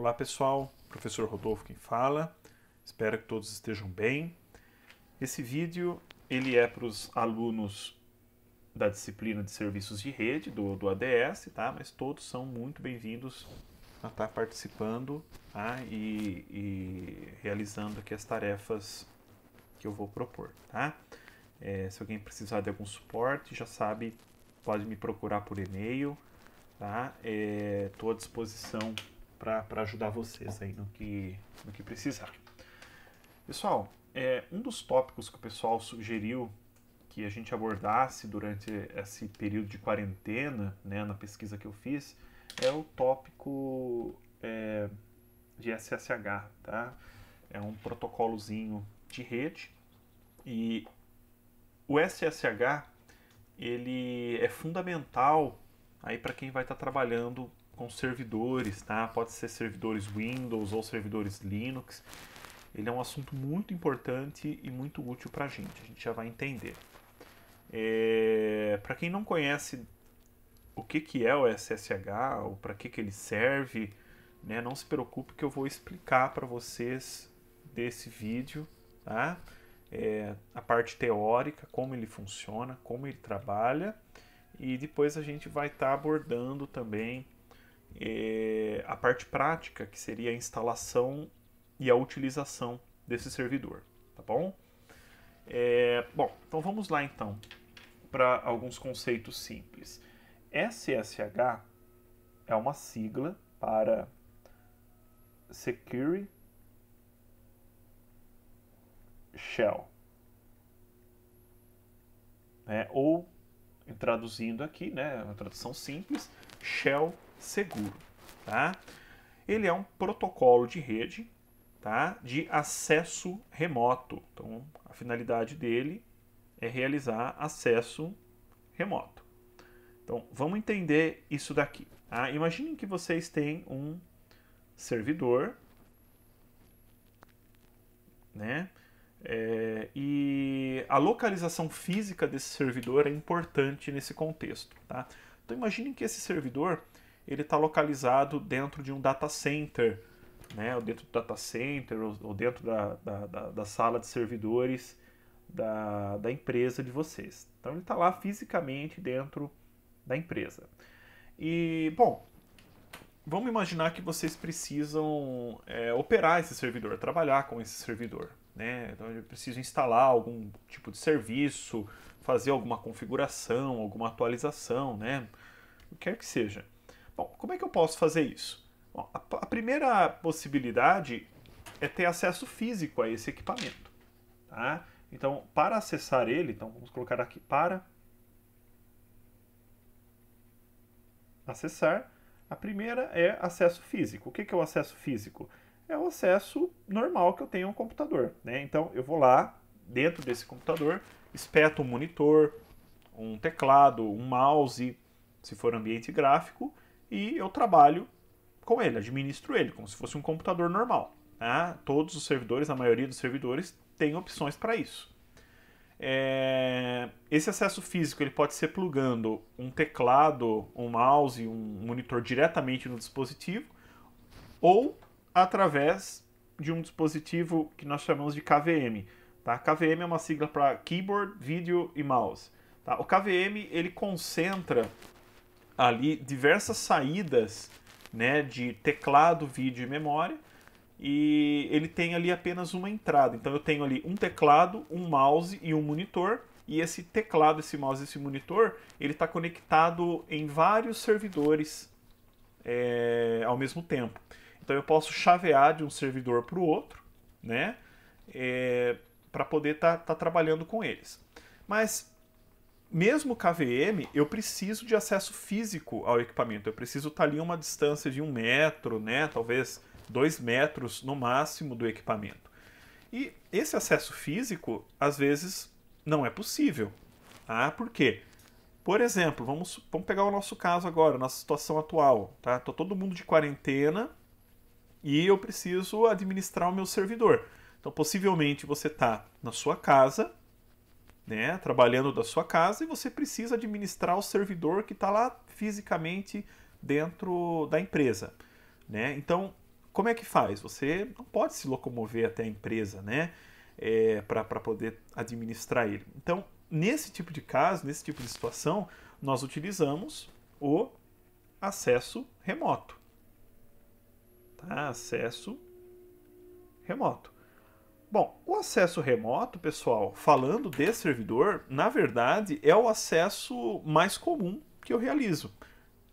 Olá pessoal, professor Rodolfo quem fala. Espero que todos estejam bem. Esse vídeo ele é para os alunos da disciplina de serviços de rede do, do ADS, tá? Mas todos são muito bem-vindos a estar participando tá? e, e realizando aqui as tarefas que eu vou propor, tá? É, se alguém precisar de algum suporte, já sabe, pode me procurar por e-mail, tá? Estou é, à disposição para ajudar vocês aí no que, no que precisar. Pessoal, é, um dos tópicos que o pessoal sugeriu que a gente abordasse durante esse período de quarentena, né, na pesquisa que eu fiz, é o tópico é, de SSH, tá? É um protocolozinho de rede e o SSH ele é fundamental aí para quem vai estar tá trabalhando com servidores, tá? Pode ser servidores Windows ou servidores Linux. Ele é um assunto muito importante e muito útil para a gente. A gente já vai entender. É... Para quem não conhece o que, que é o SSH, ou para que, que ele serve, né? Não se preocupe que eu vou explicar para vocês desse vídeo, tá? É, a parte teórica, como ele funciona, como ele trabalha, e depois a gente vai estar tá abordando também é, a parte prática, que seria a instalação e a utilização desse servidor, tá bom? É, bom, então vamos lá então para alguns conceitos simples. SSH é uma sigla para Secure Shell. Né? Ou, traduzindo aqui, né, uma tradução simples, Shell seguro. Tá? Ele é um protocolo de rede tá? de acesso remoto. Então, a finalidade dele é realizar acesso remoto. Então, vamos entender isso daqui. Tá? Imaginem que vocês têm um servidor, né? É, e a localização física desse servidor é importante nesse contexto, tá? Então imaginem que esse servidor ele está localizado dentro de um data center, né? ou dentro do data center, ou, dentro da, da, da sala de servidores da, da empresa de vocês. Então ele está lá fisicamente dentro da empresa. E, bom, vamos imaginar que vocês precisam é, operar esse servidor, trabalhar com esse servidor. Né? Então eu preciso instalar algum tipo de serviço, fazer alguma configuração, alguma atualização, né? o que quer que seja. Bom, como é que eu posso fazer isso? Bom, a, a primeira possibilidade é ter acesso físico a esse equipamento. Tá? Então, para acessar ele, então vamos colocar aqui para acessar. A primeira é acesso físico. O que é o acesso físico? É o acesso normal que eu tenho a um computador. Né? Então, eu vou lá dentro desse computador, espeto um monitor, um teclado, um mouse, se for ambiente gráfico, e eu trabalho com ele, administro ele, como se fosse um computador normal. Né? Todos os servidores, a maioria dos servidores, tem opções para isso. É... Esse acesso físico ele pode ser plugando um teclado, um mouse, um monitor diretamente no dispositivo ou através de um dispositivo que nós chamamos de KVM. Tá? KVM é uma sigla para Keyboard, Vídeo e Mouse. Tá? O KVM ele concentra ali diversas saídas né, de teclado, vídeo e memória. E ele tem ali apenas uma entrada. Então eu tenho ali um teclado, um mouse e um monitor. E esse teclado, esse mouse, esse monitor, ele está conectado em vários servidores é, ao mesmo tempo. Então eu posso chavear de um servidor para o outro, né? É, para poder estar tá, tá trabalhando com eles. Mas mesmo KVM, eu preciso de acesso físico ao equipamento. Eu preciso estar ali a uma distância de um metro, né? Talvez dois metros no máximo do equipamento. E esse acesso físico, às vezes, não é possível. Ah, por quê? Por exemplo, vamos, vamos pegar o nosso caso agora, nossa situação atual. Tá? Tô todo mundo de quarentena e eu preciso administrar o meu servidor. Então, possivelmente você está na sua casa né, trabalhando da sua casa e você precisa administrar o servidor que está lá fisicamente dentro da empresa. Né? Então, como é que faz? Você não pode se locomover até a empresa né, é, para poder administrar ele. Então, nesse tipo de caso, nesse tipo de situação, nós utilizamos o acesso remoto. Tá? Acesso remoto. Bom, o acesso remoto, pessoal, falando de servidor, na verdade é o acesso mais comum que eu realizo,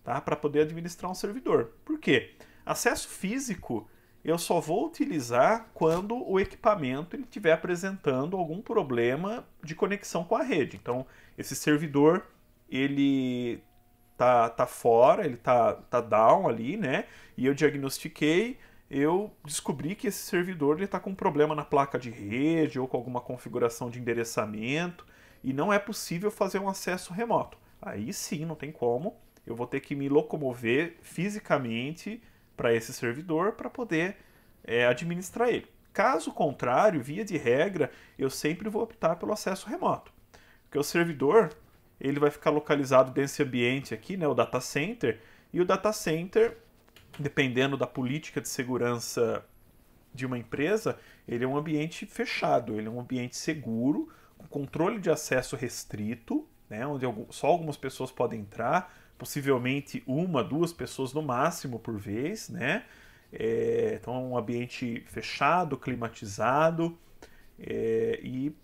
tá? Para poder administrar um servidor. Por quê? Acesso físico eu só vou utilizar quando o equipamento ele estiver apresentando algum problema de conexão com a rede. Então, esse servidor ele tá, tá fora, ele tá, tá down ali, né? E eu diagnostiquei, eu descobri que esse servidor está com um problema na placa de rede ou com alguma configuração de endereçamento e não é possível fazer um acesso remoto. Aí sim, não tem como. Eu vou ter que me locomover fisicamente para esse servidor para poder é, administrar ele. Caso contrário, via de regra, eu sempre vou optar pelo acesso remoto, porque o servidor ele vai ficar localizado nesse ambiente aqui, né, o data center, e o data center dependendo da política de segurança de uma empresa, ele é um ambiente fechado, ele é um ambiente seguro, com controle de acesso restrito, né, onde só algumas pessoas podem entrar, possivelmente uma, duas pessoas no máximo por vez, né? É, então é um ambiente fechado, climatizado, é, e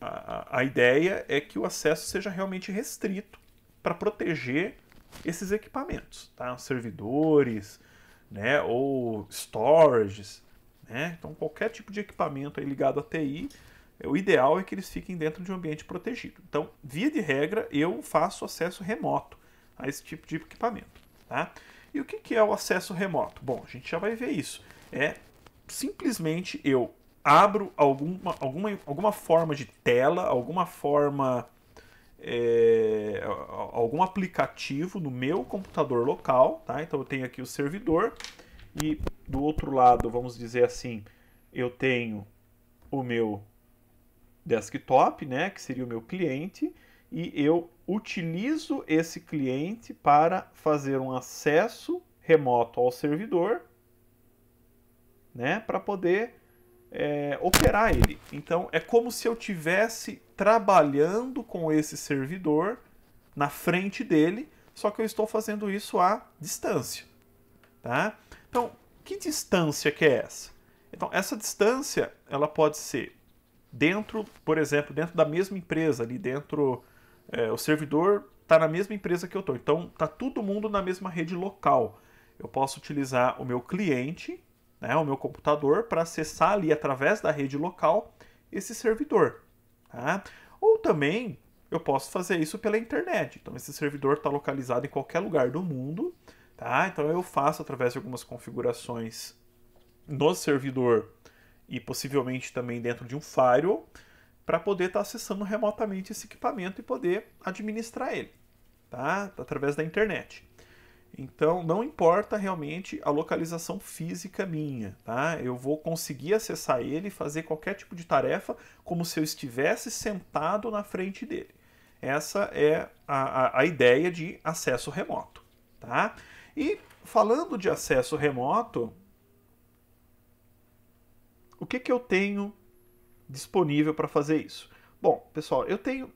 a, a ideia é que o acesso seja realmente restrito para proteger esses equipamentos, tá? servidores, né? ou storages, né? então qualquer tipo de equipamento ligado à TI, é, o ideal é que eles fiquem dentro de um ambiente protegido. Então, via de regra, eu faço acesso remoto a esse tipo de equipamento. Tá? E o que é o acesso remoto? Bom, a gente já vai ver isso. É simplesmente eu abro alguma, alguma, alguma forma de tela, alguma forma é, algum aplicativo no meu computador local, tá? Então eu tenho aqui o servidor e do outro lado, vamos dizer assim, eu tenho o meu desktop, né, que seria o meu cliente, e eu utilizo esse cliente para fazer um acesso remoto ao servidor, né, para poder é, operar ele. Então é como se eu tivesse trabalhando com esse servidor na frente dele, só que eu estou fazendo isso à distância. Tá? Então, que distância que é essa? Então, essa distância ela pode ser dentro, por exemplo, dentro da mesma empresa, ali dentro, é, o servidor está na mesma empresa que eu estou. Então, está todo mundo na mesma rede local. Eu posso utilizar o meu cliente né, o meu computador para acessar ali através da rede local esse servidor. Tá? Ou também eu posso fazer isso pela internet. Então esse servidor está localizado em qualquer lugar do mundo. Tá? Então eu faço através de algumas configurações no servidor e possivelmente também dentro de um firewall para poder estar tá acessando remotamente esse equipamento e poder administrar ele, tá? Através da internet. Então, não importa realmente a localização física minha, tá? Eu vou conseguir acessar ele e fazer qualquer tipo de tarefa como se eu estivesse sentado na frente dele. Essa é a, a, a ideia de acesso remoto, tá? E falando de acesso remoto, o que, que eu tenho disponível para fazer isso? Bom, pessoal, eu tenho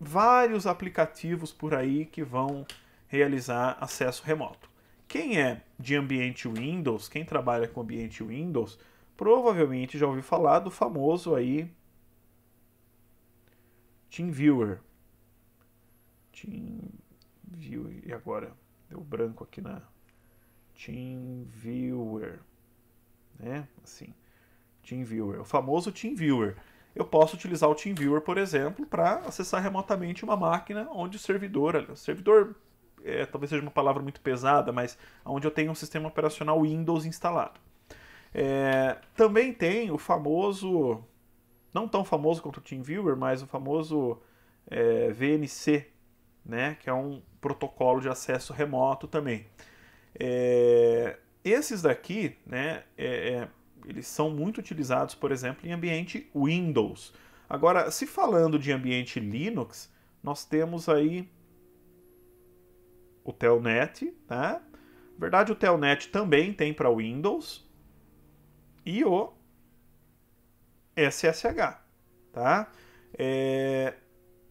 vários aplicativos por aí que vão realizar acesso remoto. Quem é de ambiente Windows, quem trabalha com ambiente Windows, provavelmente já ouviu falar do famoso aí TeamViewer. TeamViewer, e agora? Deu branco aqui na TeamViewer, né? Assim, TeamViewer, o famoso TeamViewer. Eu posso utilizar o TeamViewer, por exemplo, para acessar remotamente uma máquina onde o servidor, o servidor é, talvez seja uma palavra muito pesada, mas onde eu tenho um sistema operacional Windows instalado. É, também tem o famoso, não tão famoso quanto o TeamViewer, mas o famoso é, VNC, né, que é um protocolo de acesso remoto também. É, esses daqui, né, é, é, eles são muito utilizados, por exemplo, em ambiente Windows. Agora, se falando de ambiente Linux, nós temos aí o Telnet, né? Na verdade, o Telnet também tem para Windows e o SSH, tá? É...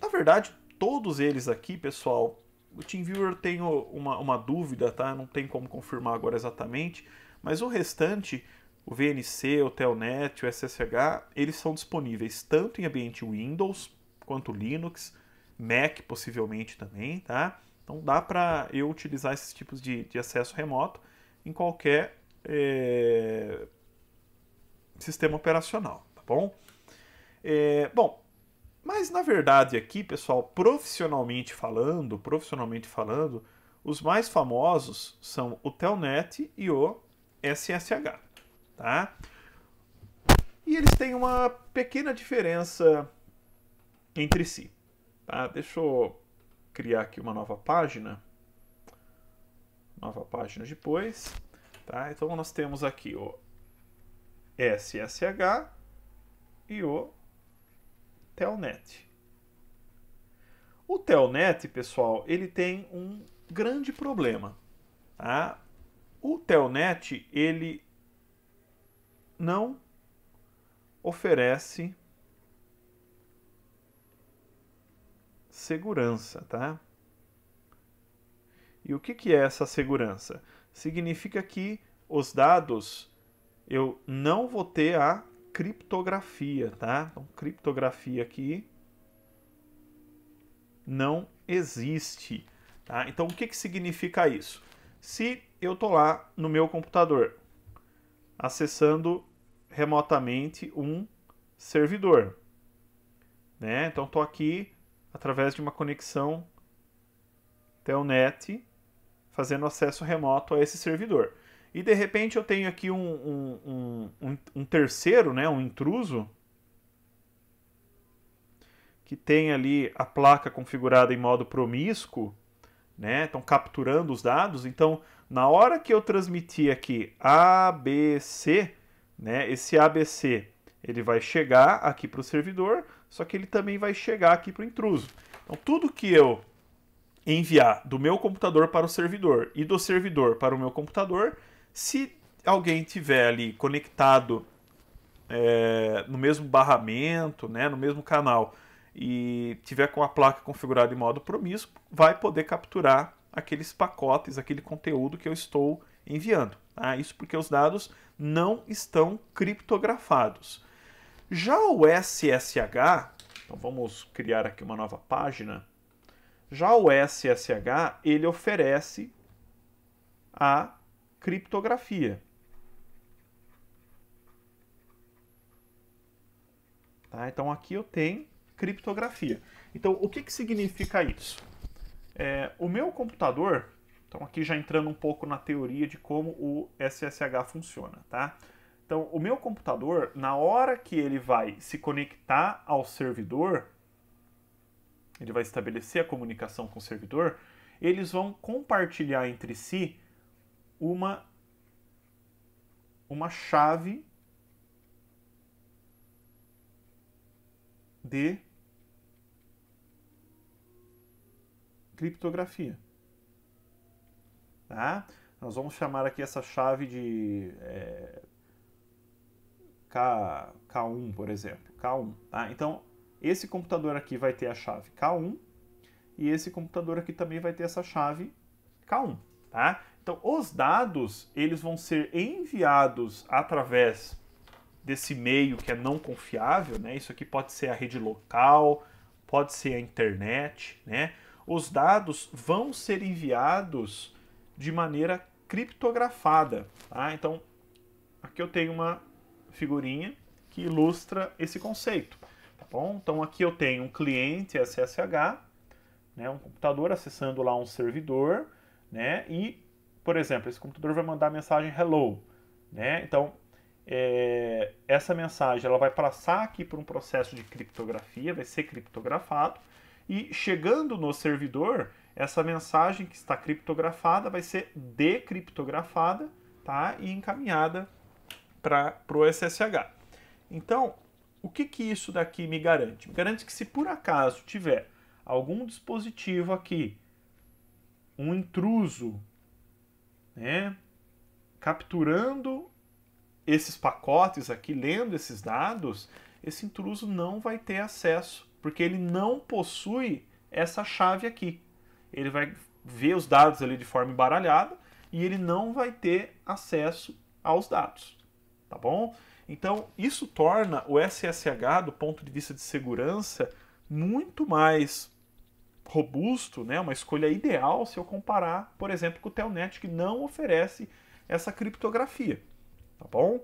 Na verdade, todos eles aqui, pessoal, o TeamViewer tem uma, uma dúvida, tá? Não tem como confirmar agora exatamente, mas o restante, o VNC, o Telnet, o SSH, eles são disponíveis tanto em ambiente Windows quanto Linux, Mac possivelmente também, tá? Então dá para eu utilizar esses tipos de, de acesso remoto em qualquer é, sistema operacional, tá bom? É, bom, mas na verdade aqui, pessoal, profissionalmente falando, profissionalmente falando, os mais famosos são o Telnet e o SSH, tá? E eles têm uma pequena diferença entre si, tá? Deixa eu criar aqui uma nova página. Nova página depois. Tá? Então nós temos aqui o SSH e o Telnet. O Telnet, pessoal, ele tem um grande problema. Tá? O Telnet, ele não oferece segurança, tá? E o que, que é essa segurança? Significa que os dados eu não vou ter a criptografia, tá? Então, criptografia aqui não existe, tá? Então, o que, que significa isso? Se eu tô lá no meu computador acessando remotamente um servidor, né? Então, tô aqui através de uma conexão telnet, fazendo acesso remoto a esse servidor. E de repente eu tenho aqui um, um, um, um terceiro, né, um intruso, que tem ali a placa configurada em modo promíscuo, né? Estão capturando os dados. Então, na hora que eu transmitir aqui ABC, né? Esse ABC ele vai chegar aqui para o servidor só que ele também vai chegar aqui para o intruso. Então, tudo que eu enviar do meu computador para o servidor e do servidor para o meu computador, se alguém tiver ali conectado é, no mesmo barramento, né, no mesmo canal, e tiver com a placa configurada em modo promíscuo, vai poder capturar aqueles pacotes, aquele conteúdo que eu estou enviando. Tá? Isso porque os dados não estão criptografados. Já o SSH, então vamos criar aqui uma nova página. Já o SSH, ele oferece a criptografia. Tá? Então aqui eu tenho criptografia. Então o que, que significa isso? É, o meu computador, então aqui já entrando um pouco na teoria de como o SSH funciona, tá? Então, o meu computador, na hora que ele vai se conectar ao servidor, ele vai estabelecer a comunicação com o servidor, eles vão compartilhar entre si uma, uma chave de criptografia. Tá? Nós vamos chamar aqui essa chave de é, K, K1, por exemplo. K1, tá? Então, esse computador aqui vai ter a chave K1 e esse computador aqui também vai ter essa chave K1, tá? Então, os dados, eles vão ser enviados através desse meio que é não confiável, né? Isso aqui pode ser a rede local, pode ser a internet, né? Os dados vão ser enviados de maneira criptografada, tá? Então, aqui eu tenho uma figurinha que ilustra esse conceito. Tá bom? Então aqui eu tenho um cliente SSH, né, um computador acessando lá um servidor, né, e, por exemplo, esse computador vai mandar a mensagem hello. Né? Então, é, essa mensagem ela vai passar aqui por um processo de criptografia, vai ser criptografado, e chegando no servidor, essa mensagem que está criptografada vai ser decriptografada tá? e encaminhada para o SSH. Então, o que, que isso daqui me garante? Me garante que se por acaso tiver algum dispositivo aqui, um intruso, né, capturando esses pacotes aqui, lendo esses dados, esse intruso não vai ter acesso, porque ele não possui essa chave aqui. Ele vai ver os dados ali de forma embaralhada e ele não vai ter acesso aos dados tá bom? Então, isso torna o SSH, do ponto de vista de segurança, muito mais robusto, né? uma escolha ideal se eu comparar, por exemplo, com o Telnet, que não oferece essa criptografia, tá bom?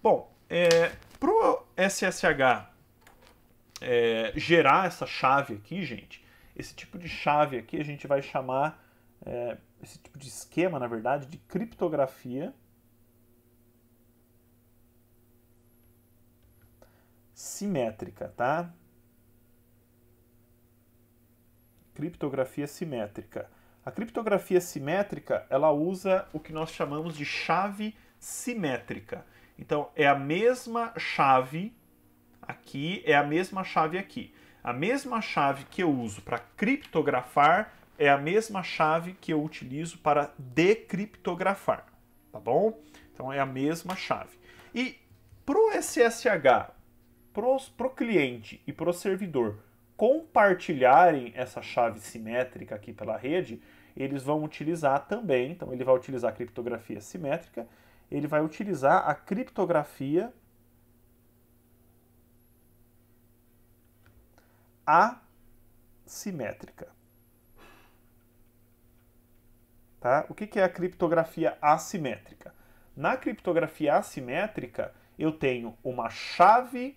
Bom, é, para o SSH é, gerar essa chave aqui, gente, esse tipo de chave aqui a gente vai chamar, é, esse tipo de esquema, na verdade, de criptografia, simétrica, tá? Criptografia simétrica. A criptografia simétrica, ela usa o que nós chamamos de chave simétrica. Então, é a mesma chave aqui, é a mesma chave aqui. A mesma chave que eu uso para criptografar é a mesma chave que eu utilizo para decriptografar, tá bom? Então, é a mesma chave. E para o SSH, para o cliente e para o servidor compartilharem essa chave simétrica aqui pela rede, eles vão utilizar também, então ele vai utilizar a criptografia simétrica, ele vai utilizar a criptografia assimétrica. Tá? O que é a criptografia assimétrica? Na criptografia assimétrica, eu tenho uma chave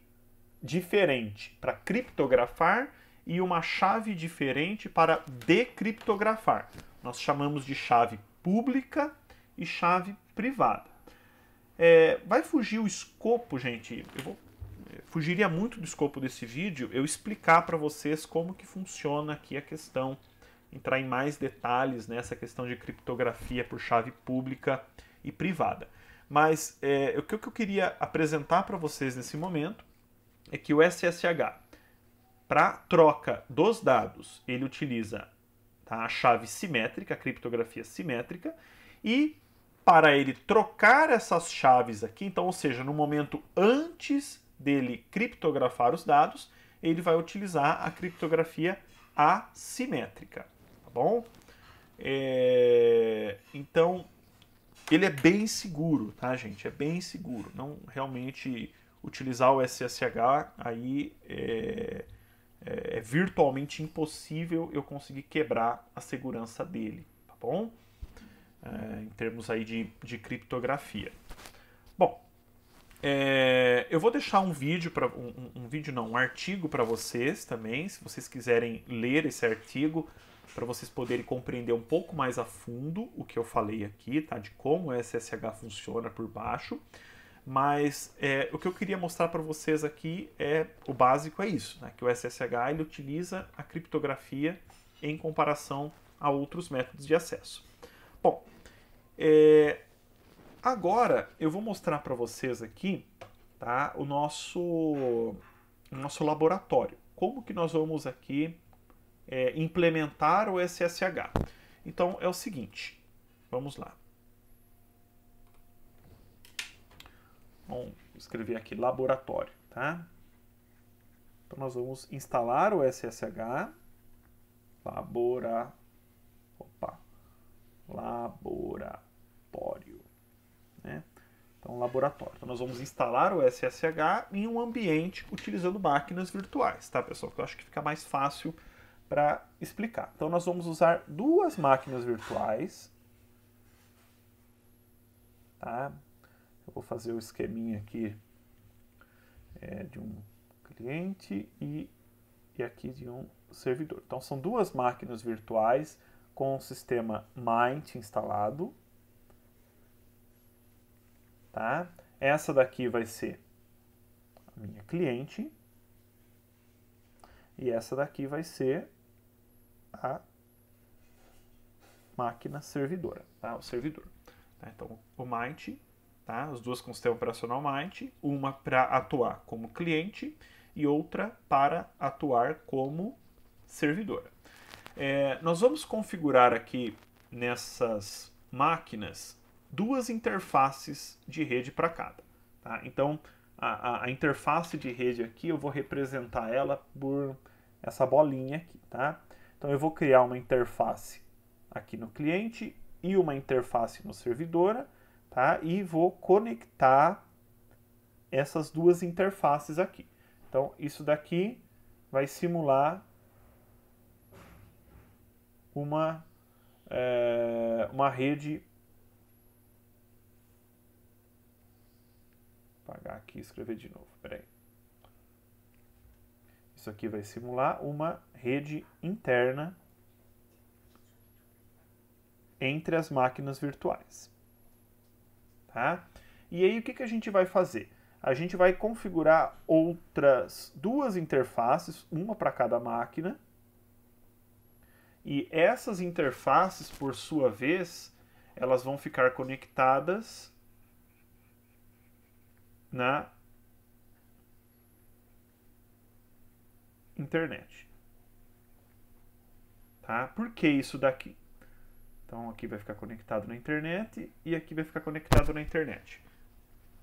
diferente para criptografar e uma chave diferente para decriptografar. Nós chamamos de chave pública e chave privada. É, vai fugir o escopo, gente. Eu vou, é, fugiria muito do escopo desse vídeo eu explicar para vocês como que funciona aqui a questão, entrar em mais detalhes nessa questão de criptografia por chave pública e privada. Mas é, o que eu queria apresentar para vocês nesse momento é que o SSH, para troca dos dados, ele utiliza tá, a chave simétrica, a criptografia simétrica, e para ele trocar essas chaves aqui, então, ou seja, no momento antes dele criptografar os dados, ele vai utilizar a criptografia assimétrica, tá bom? É... Então, ele é bem seguro, tá, gente? É bem seguro. Não realmente utilizar o SSH, aí é, é, é, virtualmente impossível eu conseguir quebrar a segurança dele, tá bom? É, em termos aí de, de criptografia. Bom, é, eu vou deixar um vídeo para um, um, vídeo não, um artigo para vocês também, se vocês quiserem ler esse artigo para vocês poderem compreender um pouco mais a fundo o que eu falei aqui, tá? De como o SSH funciona por baixo. Mas é, o que eu queria mostrar para vocês aqui é o básico é isso, né? que o SSH ele utiliza a criptografia em comparação a outros métodos de acesso. Bom, é, agora eu vou mostrar para vocês aqui tá, o nosso, o nosso laboratório. Como que nós vamos aqui é, implementar o SSH? Então é o seguinte, vamos lá. Vamos escrever aqui laboratório, tá? Então nós vamos instalar o SSH labora opa, laboratório, né? Então laboratório. Então nós vamos instalar o SSH em um ambiente utilizando máquinas virtuais, tá, pessoal? porque eu acho que fica mais fácil para explicar. Então nós vamos usar duas máquinas virtuais, tá? Eu vou fazer o esqueminha aqui é, de um cliente e, e aqui de um servidor. Então são duas máquinas virtuais com o sistema Mint instalado. Tá? Essa daqui vai ser a minha cliente. E essa daqui vai ser a máquina servidora, tá? o servidor. Né? Então, o Mint Tá? As duas com sistema operacional Mind, uma para atuar como cliente e outra para atuar como servidora. É, nós vamos configurar aqui nessas máquinas duas interfaces de rede para cada. Tá? Então, a, a, a, interface de rede aqui, eu vou representar ela por essa bolinha aqui. Tá? Então, eu vou criar uma interface aqui no cliente e uma interface no servidora tá? E vou conectar essas duas interfaces aqui. Então, isso daqui vai simular uma, é, uma rede... Vou apagar aqui e escrever de novo, peraí. Isso aqui vai simular uma rede interna entre as máquinas virtuais. Tá? E aí o que, que a gente vai fazer? A gente vai configurar outras duas interfaces, uma para cada máquina. E essas interfaces, por sua vez, elas vão ficar conectadas na internet. Tá? Por que isso daqui? Então aqui vai ficar conectado na internet e aqui vai ficar conectado na internet.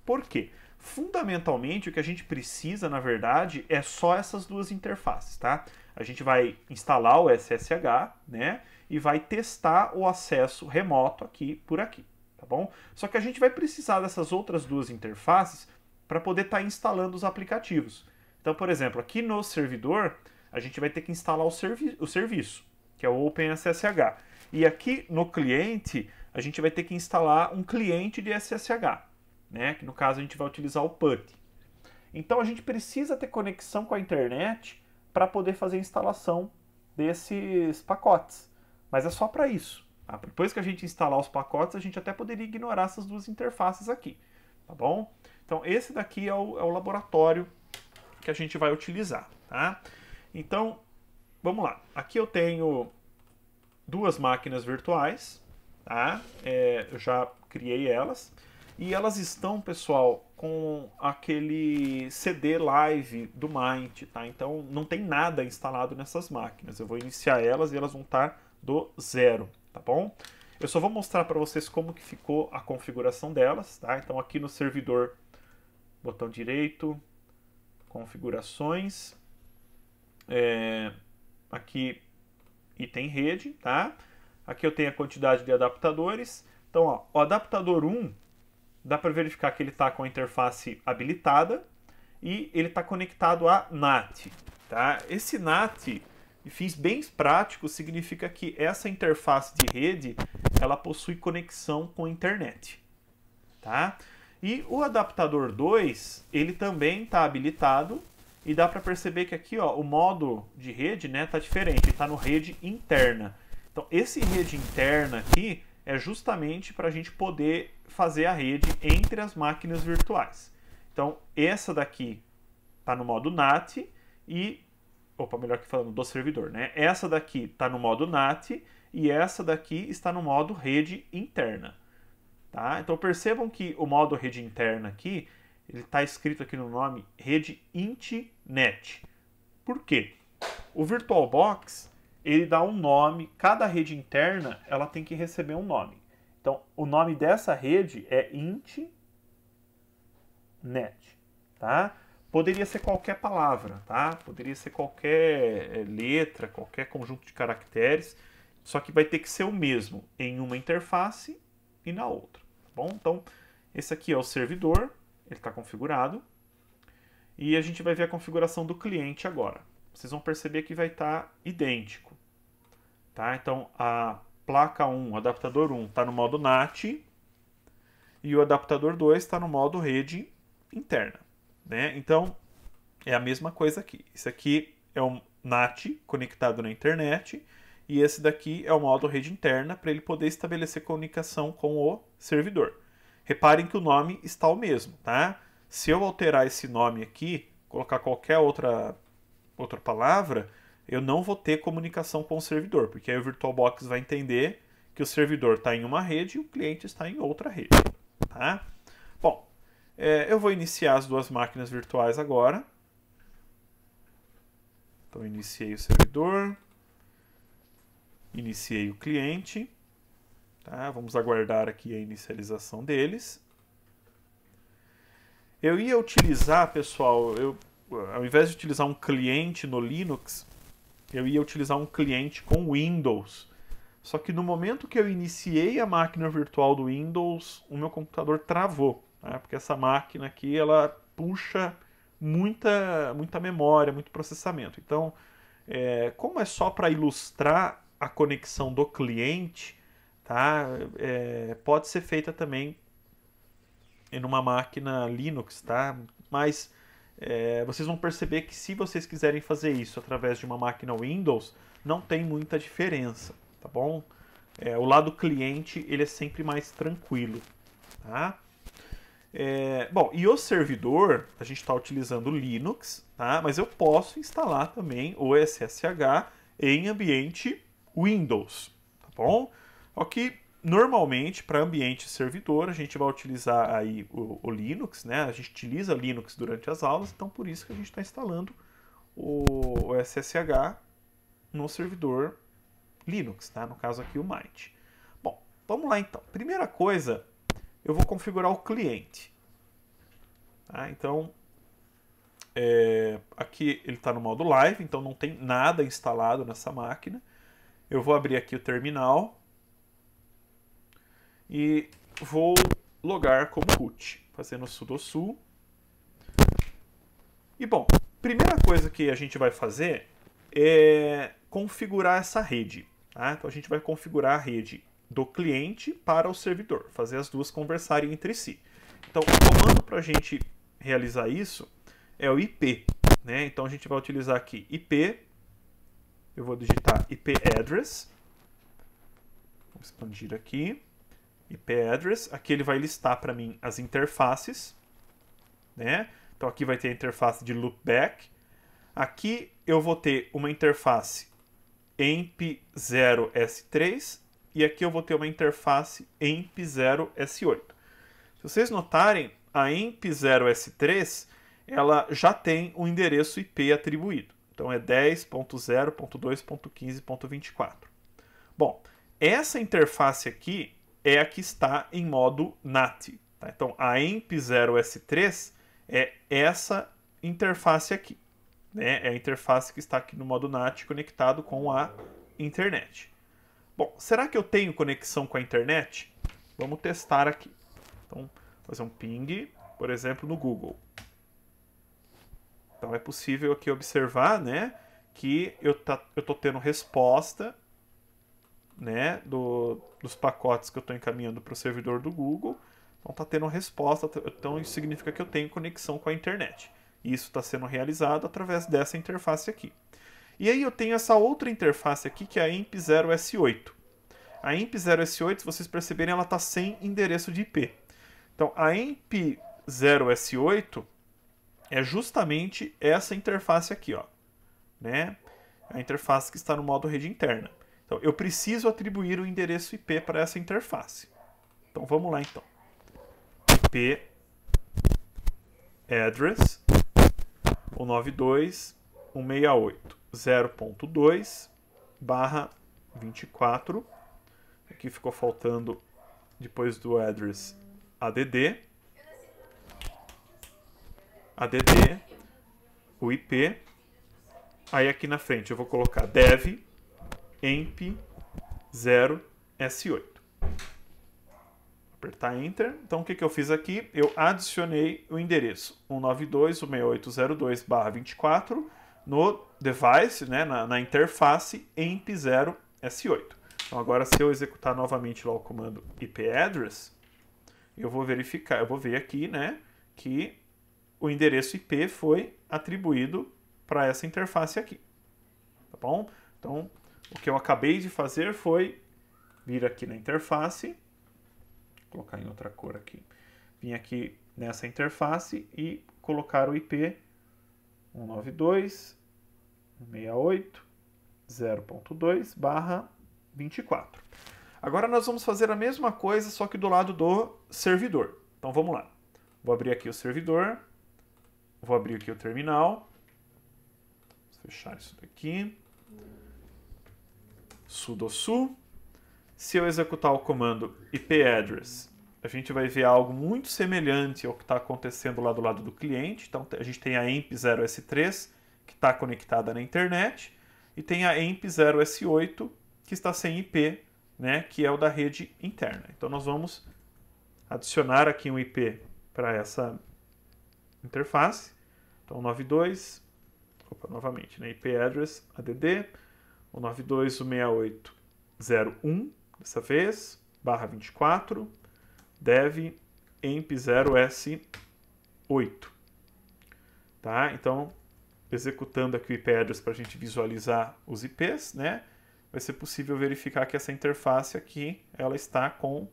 Por quê? Fundamentalmente, o que a gente precisa, na verdade, é só essas duas interfaces, tá? A gente vai instalar o SSH, né? E vai testar o acesso remoto aqui por aqui, tá bom? Só que a gente vai precisar dessas outras duas interfaces para poder estar tá instalando os aplicativos. Então, por exemplo, aqui no servidor, a gente vai ter que instalar o, servi o serviço, que é o OpenSSH. E aqui no cliente, a gente vai ter que instalar um cliente de SSH, né? que no caso a gente vai utilizar o PUT. Então a gente precisa ter conexão com a internet para poder fazer a instalação desses pacotes. Mas é só para isso. Tá? Depois que a gente instalar os pacotes, a gente até poderia ignorar essas duas interfaces aqui. Tá bom? Então esse daqui é o, é o laboratório que a gente vai utilizar. Tá? Então, vamos lá. Aqui eu tenho duas máquinas virtuais, tá? É, eu já criei elas. E elas estão, pessoal, com aquele CD live do Mind, tá? Então não tem nada instalado nessas máquinas. Eu vou iniciar elas e elas vão estar do zero, tá bom? Eu só vou mostrar para vocês como que ficou a configuração delas, tá? Então aqui no servidor, botão direito, configurações, é, aqui e tem rede, tá? Aqui eu tenho a quantidade de adaptadores. Então, ó, o adaptador 1, dá para verificar que ele está com a interface habilitada e ele está conectado a NAT. Tá? Esse NAT, fiz fins bem práticos, significa que essa interface de rede ela possui conexão com a internet. Tá? E o adaptador 2, ele também está habilitado e dá para perceber que aqui ó, o modo de rede né, tá diferente, está no rede interna. Então esse rede interna aqui é justamente para a gente poder fazer a rede entre as máquinas virtuais. Então essa daqui está no modo NAT e opa, melhor que falando do servidor, né? Essa daqui está no modo NAT e essa daqui está no modo rede interna. Tá? Então percebam que o modo rede interna aqui ele está escrito aqui no nome rede Intinet. Por quê? O VirtualBox ele dá um nome, cada rede interna ela tem que receber um nome. Então, o nome dessa rede é Intinet, tá? Poderia ser qualquer palavra, tá? Poderia ser qualquer eh, letra, qualquer conjunto de caracteres, só que vai ter que ser o mesmo em uma interface e na outra, tá bom? Então, esse aqui é o servidor, ele está configurado. E a gente vai ver a configuração do cliente agora. Vocês vão perceber que vai estar tá idêntico. Tá? Então, a placa 1, o adaptador 1, está no modo NAT e o adaptador 2 está no modo rede interna. Né? Então, é a mesma coisa aqui. Isso aqui é um NAT conectado na internet e esse daqui é o modo rede interna para ele poder estabelecer comunicação com o servidor. Reparem que o nome está o mesmo, tá? Se eu alterar esse nome aqui, colocar qualquer outra, outra palavra, eu não vou ter comunicação com o servidor, porque aí o VirtualBox vai entender que o servidor está em uma rede e o cliente está em outra rede, tá? Bom, é, eu vou iniciar as duas máquinas virtuais agora. Então, iniciei o servidor, iniciei o cliente. Tá? Vamos aguardar aqui a inicialização deles. Eu ia utilizar, pessoal, eu, ao invés de utilizar um cliente no Linux, eu ia utilizar um cliente com Windows. Só que no momento que eu iniciei a máquina virtual do Windows, o meu computador travou, né? porque essa máquina aqui ela puxa muita, muita memória, muito processamento. Então, é, como é só para ilustrar a conexão do cliente, tá? É, pode ser feita também em uma máquina Linux, tá? Mas é, vocês vão perceber que se vocês quiserem fazer isso através de uma máquina Windows, não tem muita diferença, tá bom? É, o lado cliente ele é sempre mais tranquilo, tá? É, bom, e o servidor, a gente está utilizando Linux, tá? mas eu posso instalar também o SSH em ambiente Windows, tá bom? Ok, normalmente para ambiente servidor a gente vai utilizar aí o, o, Linux, né? A gente utiliza Linux durante as aulas, então por isso que a gente está instalando o, o, SSH no servidor Linux, tá? No caso aqui o Mite. Bom, vamos lá então. Primeira coisa, eu vou configurar o cliente. Tá? Então é, aqui ele está no modo live, então não tem nada instalado nessa máquina. Eu vou abrir aqui o terminal e vou logar como root, fazendo sudo su. E bom, primeira coisa que a gente vai fazer é configurar essa rede. Tá? Então a gente vai configurar a rede do cliente para o servidor, fazer as duas conversarem entre si. Então o comando para a gente realizar isso é o IP. Né? Então a gente vai utilizar aqui IP, eu vou digitar IP address, vou expandir aqui, IP address. Aqui ele vai listar para mim as interfaces, né? Então aqui vai ter a interface de loopback. Aqui eu vou ter uma interface emp0s3 e aqui eu vou ter uma interface emp0s8. Se vocês notarem, a emp0s3 ela já tem o um endereço IP atribuído. Então é 10.0.2.15.24. Bom, essa interface aqui é a que está em modo NAT. Tá? Então, a EMP0S3 é essa interface aqui. Né? É a interface que está aqui no modo NAT conectado com a internet. Bom, será que eu tenho conexão com a internet? Vamos testar aqui. Então, fazer um ping, por exemplo, no Google. Então, é possível aqui observar né, que eu tá, estou tendo resposta né, do, dos pacotes que eu estou encaminhando para o servidor do Google. Então está tendo resposta, tá, então isso significa que eu tenho conexão com a internet. Isso está sendo realizado através dessa interface aqui. E aí eu tenho essa outra interface aqui que é a IMP0S8. A IMP0S8, se vocês perceberem, ela está sem endereço de IP. Então a IMP0S8 é justamente essa interface aqui, ó, né? A interface que está no modo rede interna. Então, eu preciso atribuir o endereço IP para essa interface. Então, vamos lá, então. IP address o 92168.0.2 barra 24. Aqui ficou faltando, depois do address, add. Add, o IP. Aí aqui na frente eu vou colocar dev emp0s8. Apertar Enter. Então, o que, que eu fiz aqui? Eu adicionei o endereço 192.168.0.2.24 no device, né, na, na interface emp0s8. Então, agora, se eu executar novamente lá o comando IP address, eu vou verificar, eu vou ver aqui, né, que o endereço IP foi atribuído para essa interface aqui, tá bom? Então, o que eu acabei de fazer foi vir aqui na interface, colocar em outra cor aqui, vim aqui nessa interface e colocar o IP 192.168.0.2 barra 24. Agora nós vamos fazer a mesma coisa, só que do lado do servidor. Então vamos lá. Vou abrir aqui o servidor, vou abrir aqui o terminal, vou fechar isso daqui sudo su. Se eu executar o comando IP address, a gente vai ver algo muito semelhante ao que está acontecendo lá do lado do cliente. Então a gente tem a emp0s3 que está conectada na internet e tem a emp0s8 que está sem IP, né, que é o da rede interna. Então nós vamos adicionar aqui um IP para essa interface. Então 92, opa, novamente, né, IP address add o 9216801, dessa vez, barra 24, dev emp0s8. Tá? Então, executando aqui o IP address para a gente visualizar os IPs, né? vai ser possível verificar que essa interface aqui ela está com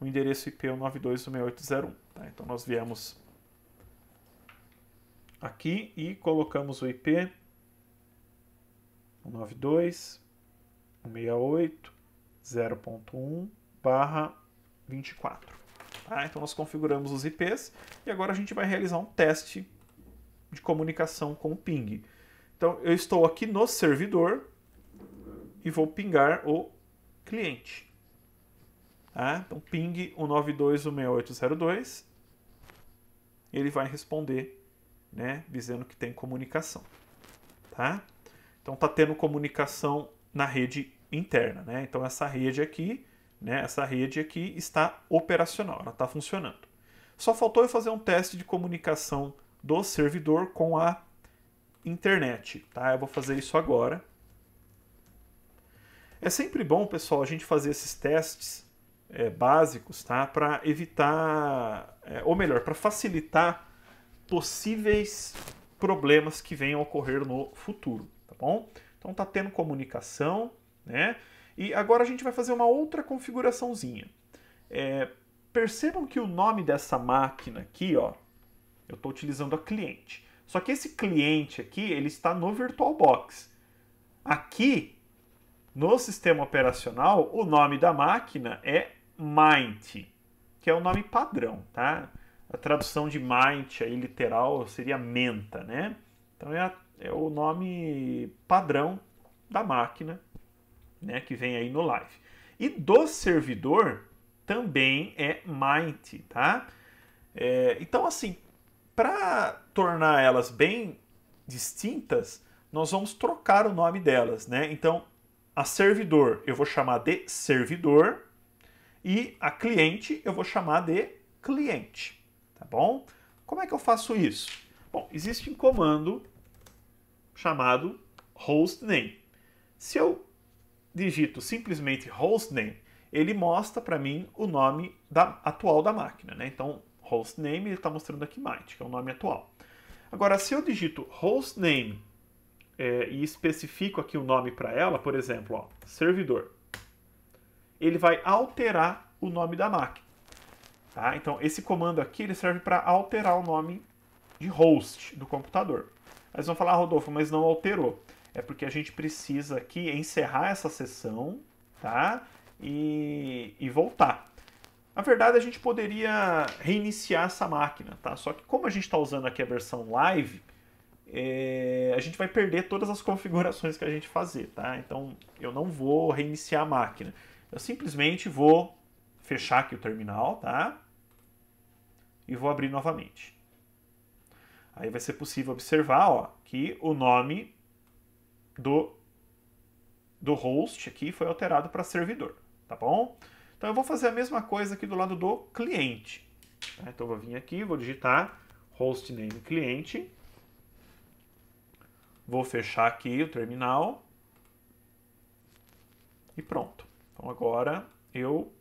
o endereço IP 92.168.01. Tá? Então nós viemos aqui e colocamos o IP 192, 168, 0.1 barra 24. Tá? Então nós configuramos os IPs e agora a gente vai realizar um teste de comunicação com o ping. Então eu estou aqui no servidor e vou pingar o cliente. Tá? Então ping 192.168.02 ele vai responder né, dizendo que tem comunicação. Tá? Então está tendo comunicação na rede interna, né? Então essa rede aqui, né? Essa rede aqui está operacional, ela está funcionando. Só faltou eu fazer um teste de comunicação do servidor com a internet, tá? Eu vou fazer isso agora. É sempre bom, pessoal, a gente fazer esses testes é, básicos, tá? Para evitar, é, ou melhor, para facilitar possíveis problemas que venham a ocorrer no futuro tá bom? Então tá tendo comunicação, né? E agora a gente vai fazer uma outra configuraçãozinha. É, percebam que o nome dessa máquina aqui, ó, eu estou utilizando a cliente. Só que esse cliente aqui, ele está no VirtualBox. Aqui, no sistema operacional, o nome da máquina é Mind, que é o nome padrão, tá? A tradução de Mind, aí, literal, seria menta, né? Então é a é o nome padrão da máquina né, que vem aí no live. E do servidor também é Mint, tá? É, então, assim, para tornar elas bem distintas, nós vamos trocar o nome delas, né? Então, a servidor eu vou chamar de servidor e a cliente eu vou chamar de cliente, tá bom? Como é que eu faço isso? Bom, existe um comando chamado hostname. Se eu digito simplesmente hostname, ele mostra para mim o nome da, atual da máquina. Né? Então, hostname ele está mostrando aqui Might, que é o nome atual. Agora, se eu digito hostname é, e especifico aqui o nome para ela, por exemplo, ó, servidor, ele vai alterar o nome da máquina. Tá? Então, esse comando aqui ele serve para alterar o nome de host do computador. Mas vão falar, ah, Rodolfo, mas não alterou. É porque a gente precisa aqui encerrar essa sessão, tá? E, e voltar. Na verdade, a gente poderia reiniciar essa máquina, tá? Só que como a gente está usando aqui a versão live, é, a gente vai perder todas as configurações que a gente fazer, tá? Então eu não vou reiniciar a máquina. Eu simplesmente vou fechar aqui o terminal, tá? E vou abrir novamente. Aí vai ser possível observar ó, que o nome do, do host aqui foi alterado para servidor, tá bom? Então eu vou fazer a mesma coisa aqui do lado do cliente. Tá? Então eu vou vir aqui, vou digitar hostname cliente. Vou fechar aqui o terminal. E pronto. Então agora eu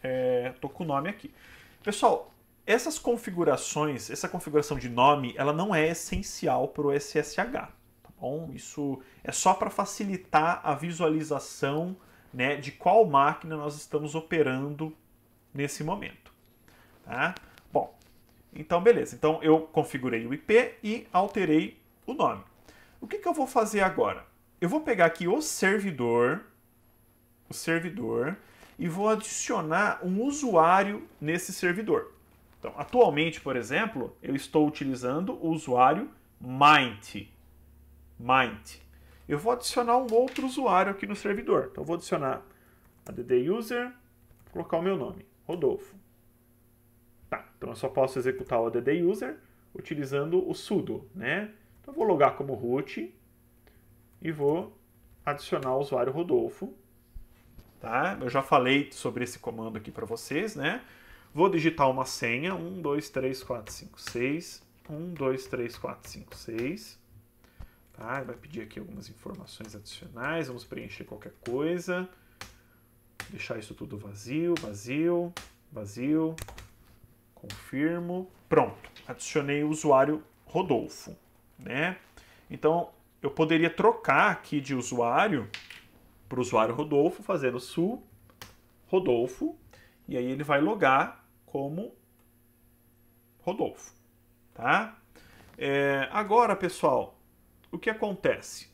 é, com o nome aqui. Pessoal, essas configurações, essa configuração de nome, ela não é essencial para o SSH. Tá bom? Isso é só para facilitar a visualização né, de qual máquina nós estamos operando nesse momento. Tá? Bom, então beleza. Então eu configurei o IP e alterei o nome. O que, que eu vou fazer agora? Eu vou pegar aqui o servidor, o servidor, e vou adicionar um usuário nesse servidor. Então, atualmente, por exemplo, eu estou utilizando o usuário Mind. Mind. Eu vou adicionar um outro usuário aqui no servidor. Então, eu vou adicionar adduser. colocar o meu nome, Rodolfo. Tá, então eu só posso executar o adduser utilizando o sudo, né? Então, eu vou logar como root e vou adicionar o usuário Rodolfo. Tá? Eu já falei sobre esse comando aqui para vocês, né? Vou digitar uma senha. 1, 2, 3, 4, 5, 6. 1, 2, 3, 4, 5, 6. Tá? Vai pedir aqui algumas informações adicionais. Vamos preencher qualquer coisa. Deixar isso tudo vazio, vazio, vazio. Confirmo. Pronto. Adicionei o usuário Rodolfo. Né? Então, eu poderia trocar aqui de usuário para o usuário Rodolfo, fazendo su Rodolfo, e aí ele vai logar como Rodolfo, tá? É, agora, pessoal, o que acontece?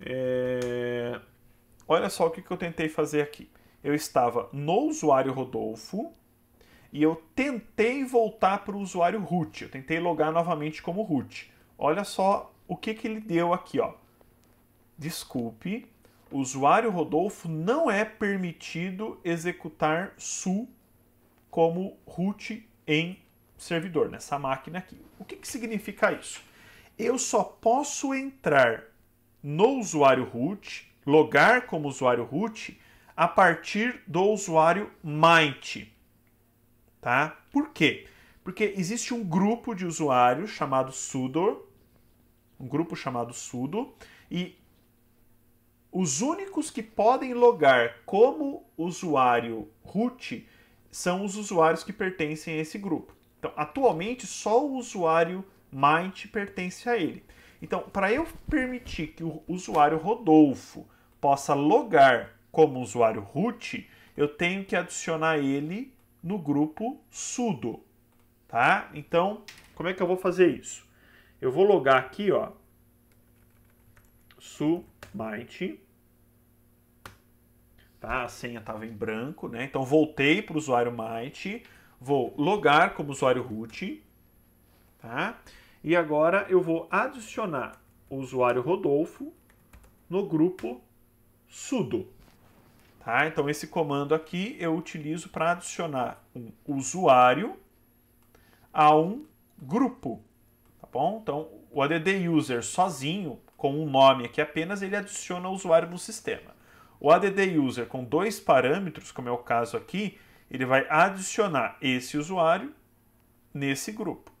É, olha só o que, eu tentei fazer aqui. Eu estava no usuário Rodolfo e eu tentei voltar para o usuário root. Eu tentei logar novamente como root. Olha só o que, que ele deu aqui, ó. Desculpe, o usuário Rodolfo não é permitido executar su como root em servidor, nessa máquina aqui. O que, que significa isso? Eu só posso entrar no usuário root, logar como usuário root, a partir do usuário Mint. Tá? Por quê? Porque existe um grupo de usuários chamado sudo, um grupo chamado sudo, e os únicos que podem logar como usuário root são os usuários que pertencem a esse grupo. Então, atualmente, só o usuário Mint pertence a ele. Então, para eu permitir que o usuário Rodolfo possa logar como usuário root, eu tenho que adicionar ele no grupo sudo, tá? Então, como é que eu vou fazer isso? Eu vou logar aqui, ó, su Mint Tá? A senha estava em branco, né? Então voltei para o usuário Might, vou logar como usuário root, tá? E agora eu vou adicionar o usuário Rodolfo no grupo sudo. Tá? Então esse comando aqui eu utilizo para adicionar um usuário a um grupo, tá bom? Então o add user sozinho com um nome aqui apenas ele adiciona o usuário no sistema. O ADD user com dois parâmetros, como é o caso aqui, ele vai adicionar esse usuário nesse grupo.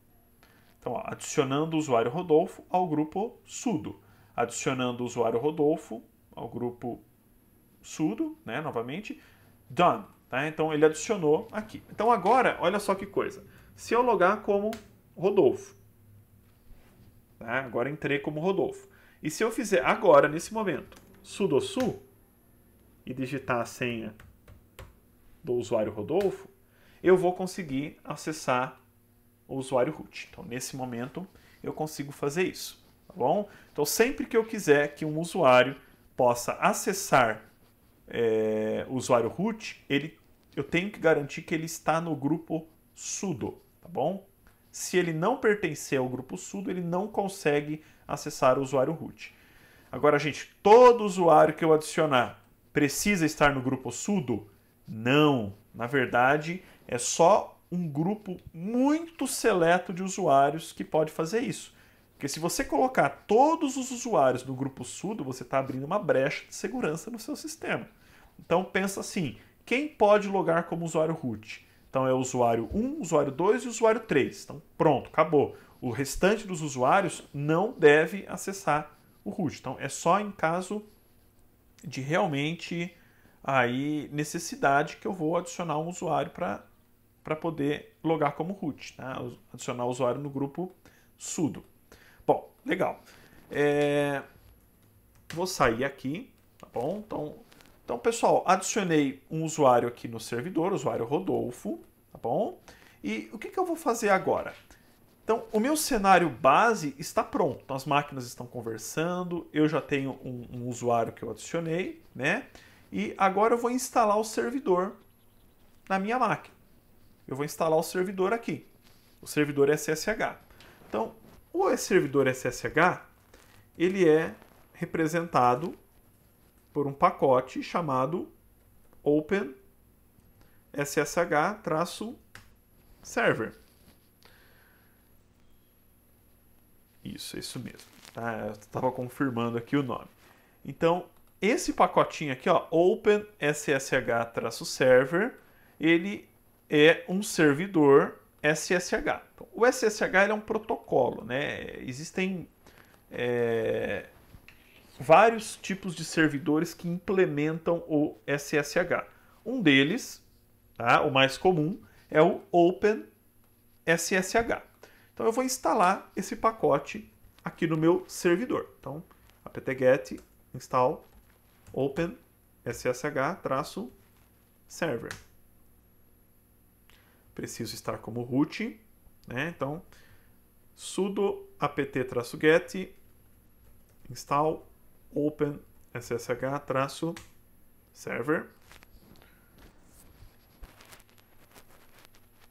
Então, ó, adicionando o usuário Rodolfo ao grupo sudo. Adicionando o usuário Rodolfo ao grupo sudo, né, novamente, done. Tá? Então, ele adicionou aqui. Então, agora, olha só que coisa. Se eu logar como Rodolfo, tá? agora entrei como Rodolfo. E se eu fizer agora, nesse momento, sudo sudosu, e digitar a senha do usuário Rodolfo, eu vou conseguir acessar o usuário root. Então, nesse momento, eu consigo fazer isso, tá bom? Então, sempre que eu quiser que um usuário possa acessar é, o usuário root, ele, eu tenho que garantir que ele está no grupo sudo, tá bom? Se ele não pertencer ao grupo sudo, ele não consegue acessar o usuário root. Agora, gente, todo usuário que eu adicionar precisa estar no grupo Sudo? Não, na verdade, é só um grupo muito seleto de usuários que pode fazer isso. Porque se você colocar todos os usuários no grupo sudo, você está abrindo uma brecha de segurança no seu sistema. Então pensa assim, quem pode logar como usuário root? Então é o usuário 1, usuário 2 e usuário 3. Então pronto, acabou. O restante dos usuários não deve acessar o root. Então é só em caso de realmente aí necessidade que eu vou adicionar um usuário para poder logar como root, né? adicionar o usuário no grupo sudo. Bom, legal. É... Vou sair aqui, tá bom? Então, então, pessoal, adicionei um usuário aqui no servidor, usuário Rodolfo, tá bom? E o que, que eu vou fazer agora? Então, o meu cenário base está pronto. As máquinas estão conversando, eu já tenho um, um usuário que eu adicionei, né? E agora eu vou instalar o servidor na minha máquina. Eu vou instalar o servidor aqui, o servidor é SSH. Então, o servidor SSH, ele é representado por um pacote chamado open ssh-server. Isso, é isso mesmo. Tá? Eu estava confirmando aqui o nome. Então, esse pacotinho aqui, ó, Open SSH-server, ele é um servidor SSH. Então, o SSH é um protocolo, né? Existem é, vários tipos de servidores que implementam o SSH. Um deles, tá, o mais comum, é o Open SSH. Então eu vou instalar esse pacote aqui no meu servidor. Então, apt-get install open ssh-server. Preciso estar como root, né? Então, sudo apt-get install open ssh-server.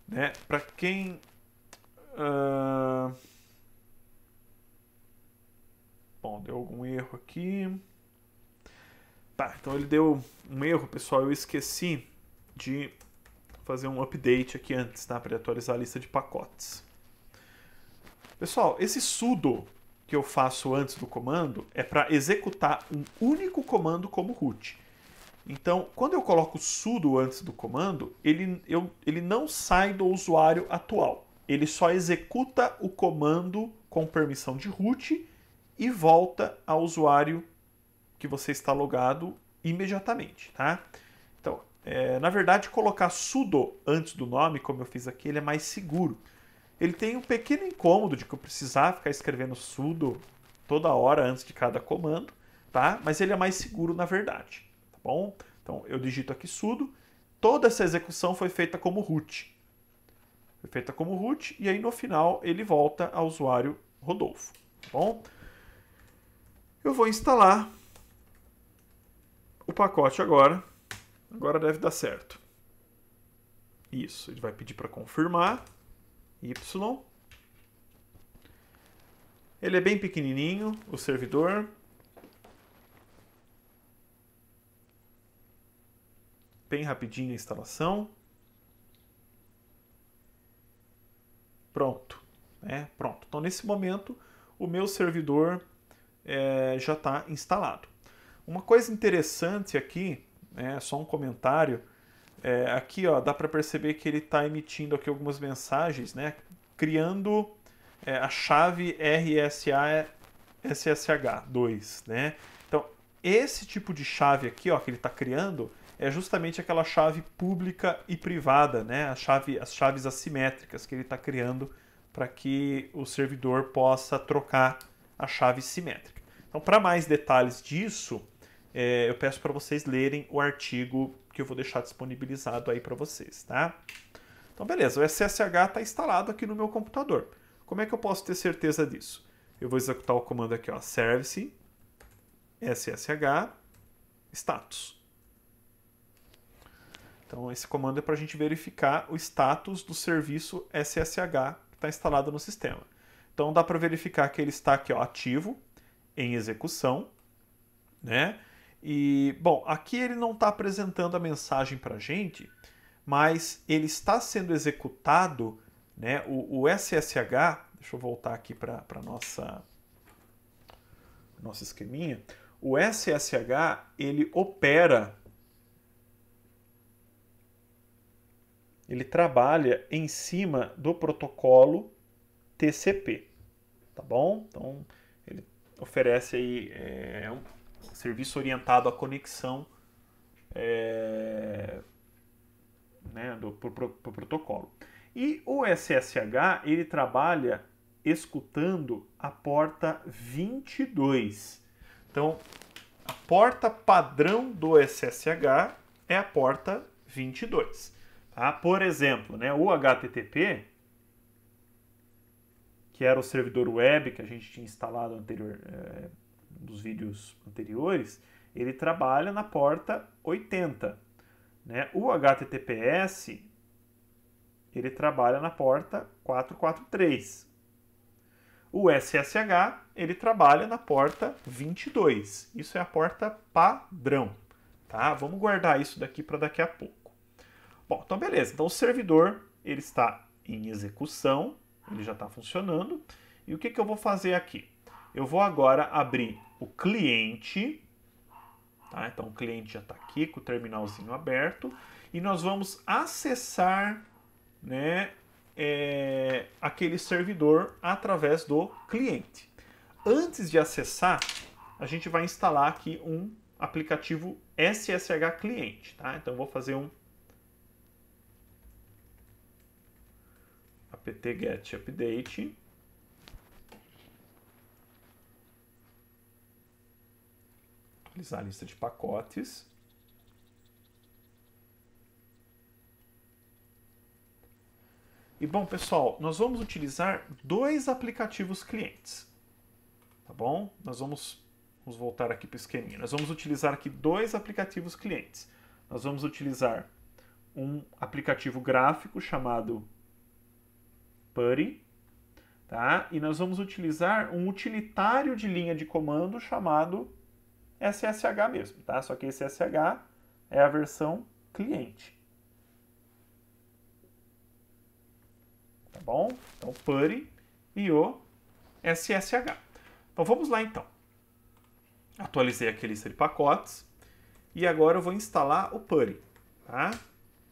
Né? Para quem ah, bom, deu algum erro aqui. Tá, então ele deu um erro, pessoal. Eu esqueci de fazer um update aqui antes, tá? Para atualizar a lista de pacotes. Pessoal, esse sudo que eu faço antes do comando é para executar um único comando como root. Então, quando eu coloco sudo antes do comando, ele, eu, ele não sai do usuário atual ele só executa o comando com permissão de root e volta ao usuário que você está logado imediatamente, tá? Então, é, na verdade, colocar sudo antes do nome, como eu fiz aqui, ele é mais seguro. Ele tem um pequeno incômodo de que eu precisar ficar escrevendo sudo toda hora antes de cada comando, tá? Mas ele é mais seguro na verdade, tá bom? Então, eu digito aqui sudo, toda essa execução foi feita como root feita como root, e aí no final ele volta ao usuário Rodolfo. Tá bom? Eu vou instalar o pacote agora. Agora deve dar certo. Isso, ele vai pedir para confirmar. Y. Ele é bem pequenininho, o servidor. Bem rapidinho a instalação. Pronto. Né? Pronto. Então, nesse momento, o meu servidor é, já está instalado. Uma coisa interessante aqui, né, só um comentário, é, aqui ó, dá para perceber que ele está emitindo aqui algumas mensagens, né, criando é, a chave RSA SSH2. Né? Então, esse tipo de chave aqui ó, que ele está criando é justamente aquela chave pública e privada, né? A chave, as chaves assimétricas que ele está criando para que o servidor possa trocar a chave simétrica. Então, para mais detalhes disso, é, eu peço para vocês lerem o artigo que eu vou deixar disponibilizado aí para vocês, tá? Então, beleza, o SSH está instalado aqui no meu computador. Como é que eu posso ter certeza disso? Eu vou executar o comando aqui, ó, service ssh status. Então, esse comando é para a gente verificar o status do serviço SSH que está instalado no sistema. Então, dá para verificar que ele está aqui ó, ativo, em execução, né? E, bom, aqui ele não está apresentando a mensagem para a gente, mas ele está sendo executado, né? O, o SSH, deixa eu voltar aqui para a nossa, nossa esqueminha. O SSH, ele opera ele trabalha em cima do protocolo TCP, tá bom? Então ele oferece aí é, um serviço orientado à conexão é, né, do pro, pro, pro protocolo. E o SSH ele trabalha escutando a porta 22. Então a porta padrão do SSH é a porta 22. Tá? Por exemplo, né, o HTTP, que era o servidor web que a gente tinha instalado anterior, é, nos vídeos anteriores, ele trabalha na porta 80. Né? O HTTPS, ele trabalha na porta 443. O SSH, ele trabalha na porta 22. Isso é a porta padrão, tá? Vamos guardar isso daqui para daqui a pouco. Bom, então beleza. Então o servidor ele está em execução, ele já está funcionando. E o que, que eu vou fazer aqui? Eu vou agora abrir o cliente. Tá? Então o cliente já está aqui com o terminalzinho aberto. E nós vamos acessar né, é, aquele servidor através do cliente. Antes de acessar, a gente vai instalar aqui um aplicativo SSH cliente. Tá? Então eu vou fazer um apt get update atualizar a lista de pacotes. E bom, pessoal, nós vamos utilizar dois aplicativos clientes. Tá bom? Nós vamos, vamos voltar aqui para o esqueminha. Nós vamos utilizar aqui dois aplicativos clientes. Nós vamos utilizar um aplicativo gráfico chamado PuTTY, tá? E nós vamos utilizar um utilitário de linha de comando chamado SSH mesmo, tá? Só que esse SSH é a versão cliente. Tá bom? Então, PuTTY e o SSH. Então, vamos lá então. Atualizei aqui a lista de pacotes e agora eu vou instalar o PuTTY, tá?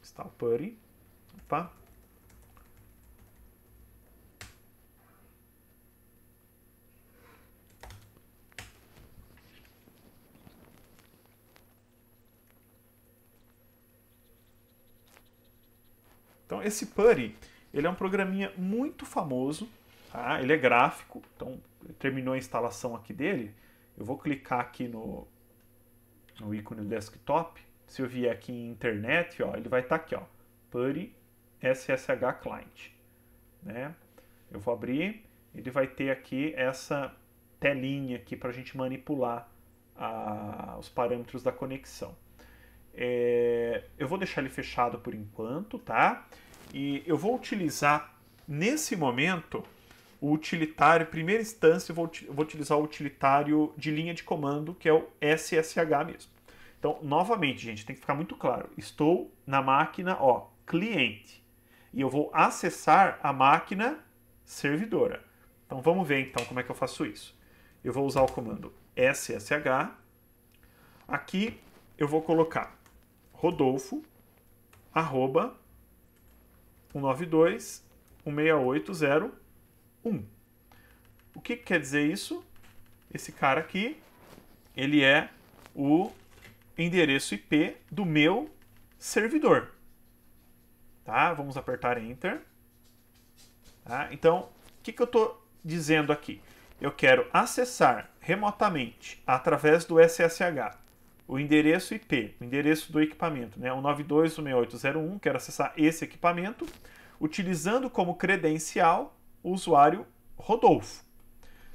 Instalar o PuTTY. Opa, Então esse PuTTY, ele é um programinha muito famoso, tá? ele é gráfico, então terminou a instalação aqui dele, eu vou clicar aqui no, no ícone do desktop, se eu vier aqui em internet, ó, ele vai estar tá aqui, ó, PuTTY SSH Client. Né? Eu vou abrir, ele vai ter aqui essa telinha aqui para a gente manipular a, os parâmetros da conexão. É, eu vou deixar ele fechado por enquanto, tá? E eu vou utilizar, nesse momento, o utilitário, primeira instância, eu vou, vou utilizar o utilitário de linha de comando, que é o SSH mesmo. Então, novamente, gente, tem que ficar muito claro. Estou na máquina, ó, cliente. E eu vou acessar a máquina servidora. Então, vamos ver, então, como é que eu faço isso. Eu vou usar o comando SSH. Aqui, eu vou colocar rodolfo, arroba, 192 16801. O que, que quer dizer isso? Esse cara aqui, ele é o endereço IP do meu servidor. Tá? Vamos apertar Enter. Tá? Então, o que, que eu estou dizendo aqui? Eu quero acessar remotamente através do SSH o endereço IP, o endereço do equipamento, né? 192.168.01, quero acessar esse equipamento, utilizando como credencial o usuário Rodolfo.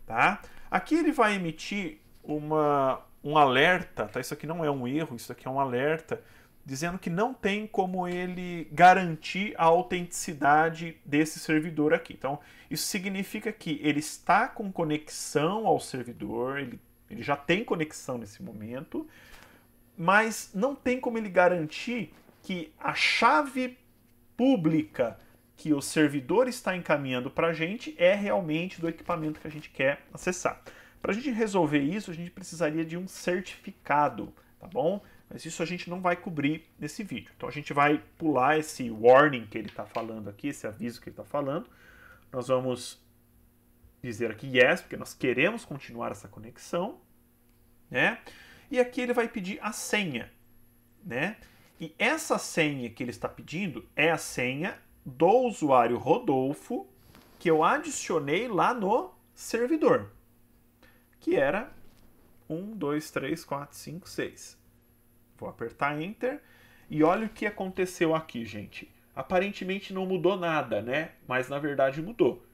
Tá? Aqui ele vai emitir uma, um alerta, tá? isso aqui não é um erro, isso aqui é um alerta, dizendo que não tem como ele garantir a autenticidade desse servidor aqui. Então, isso significa que ele está com conexão ao servidor, ele, ele já tem conexão nesse momento, mas não tem como ele garantir que a chave pública que o servidor está encaminhando para a gente é realmente do equipamento que a gente quer acessar. Para a gente resolver isso, a gente precisaria de um certificado, tá bom? Mas isso a gente não vai cobrir nesse vídeo. Então a gente vai pular esse warning que ele está falando aqui, esse aviso que ele está falando. Nós vamos dizer aqui yes, porque nós queremos continuar essa conexão, né? E aqui ele vai pedir a senha, né? E essa senha que ele está pedindo é a senha do usuário Rodolfo que eu adicionei lá no servidor, que era 1, 2, 3, 4, 5, 6. Vou apertar Enter e olha o que aconteceu aqui, gente. Aparentemente não mudou nada, né? Mas na verdade mudou.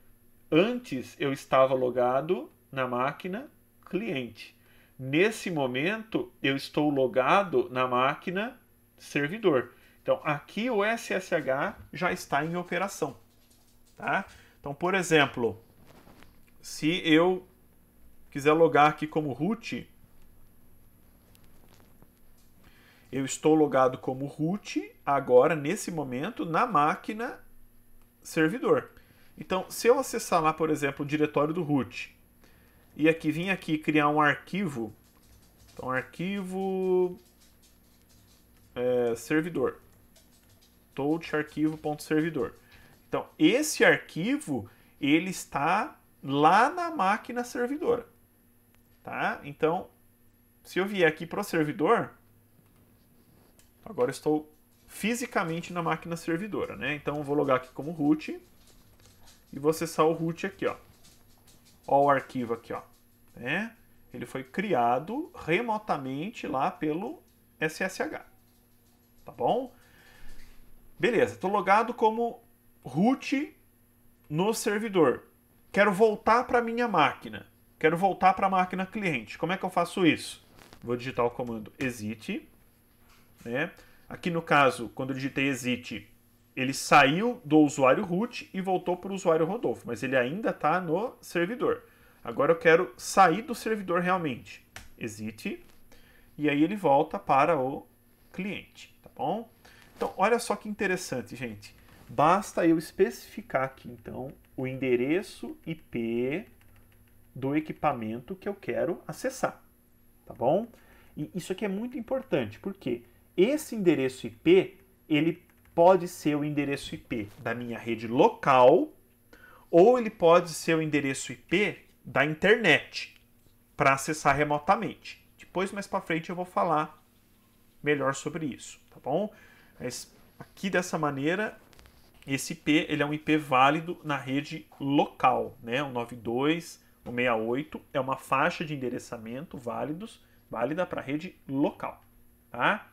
Antes eu estava logado na máquina cliente. Nesse momento, eu estou logado na máquina servidor. Então, aqui o SSH já está em operação. Tá? Então, por exemplo, se eu quiser logar aqui como root, eu estou logado como root agora, nesse momento, na máquina servidor. Então, se eu acessar lá, por exemplo, o diretório do root e aqui vim aqui criar um arquivo. Então, arquivo é, servidor. toucharquivo.servidor. Então, esse arquivo, ele está lá na máquina servidora. Tá? Então, se eu vier aqui para o servidor, agora estou fisicamente na máquina servidora, né? Então, eu vou logar aqui como root e vou acessar o root aqui, ó. Ó o arquivo aqui, ó. Né? Ele foi criado remotamente lá pelo SSH. Tá bom? Beleza, estou logado como root no servidor. Quero voltar para minha máquina. Quero voltar para a máquina cliente. Como é que eu faço isso? Vou digitar o comando exit. Né? Aqui no caso, quando eu digitei exit, ele saiu do usuário root e voltou para o usuário Rodolfo, mas ele ainda está no servidor. Agora eu quero sair do servidor realmente. Exit. E aí ele volta para o cliente, tá bom? Então, olha só que interessante, gente. Basta eu especificar aqui, então, o endereço IP do equipamento que eu quero acessar, tá bom? E isso aqui é muito importante, porque esse endereço IP, ele pode ser o endereço IP da minha rede local ou ele pode ser o endereço IP da internet para acessar remotamente. Depois, mais para frente, eu vou falar melhor sobre isso, tá bom? Mas aqui dessa maneira, esse IP ele é um IP válido na rede local, né? O 92, o 68 é uma faixa de endereçamento válidos, válida para a rede local, tá?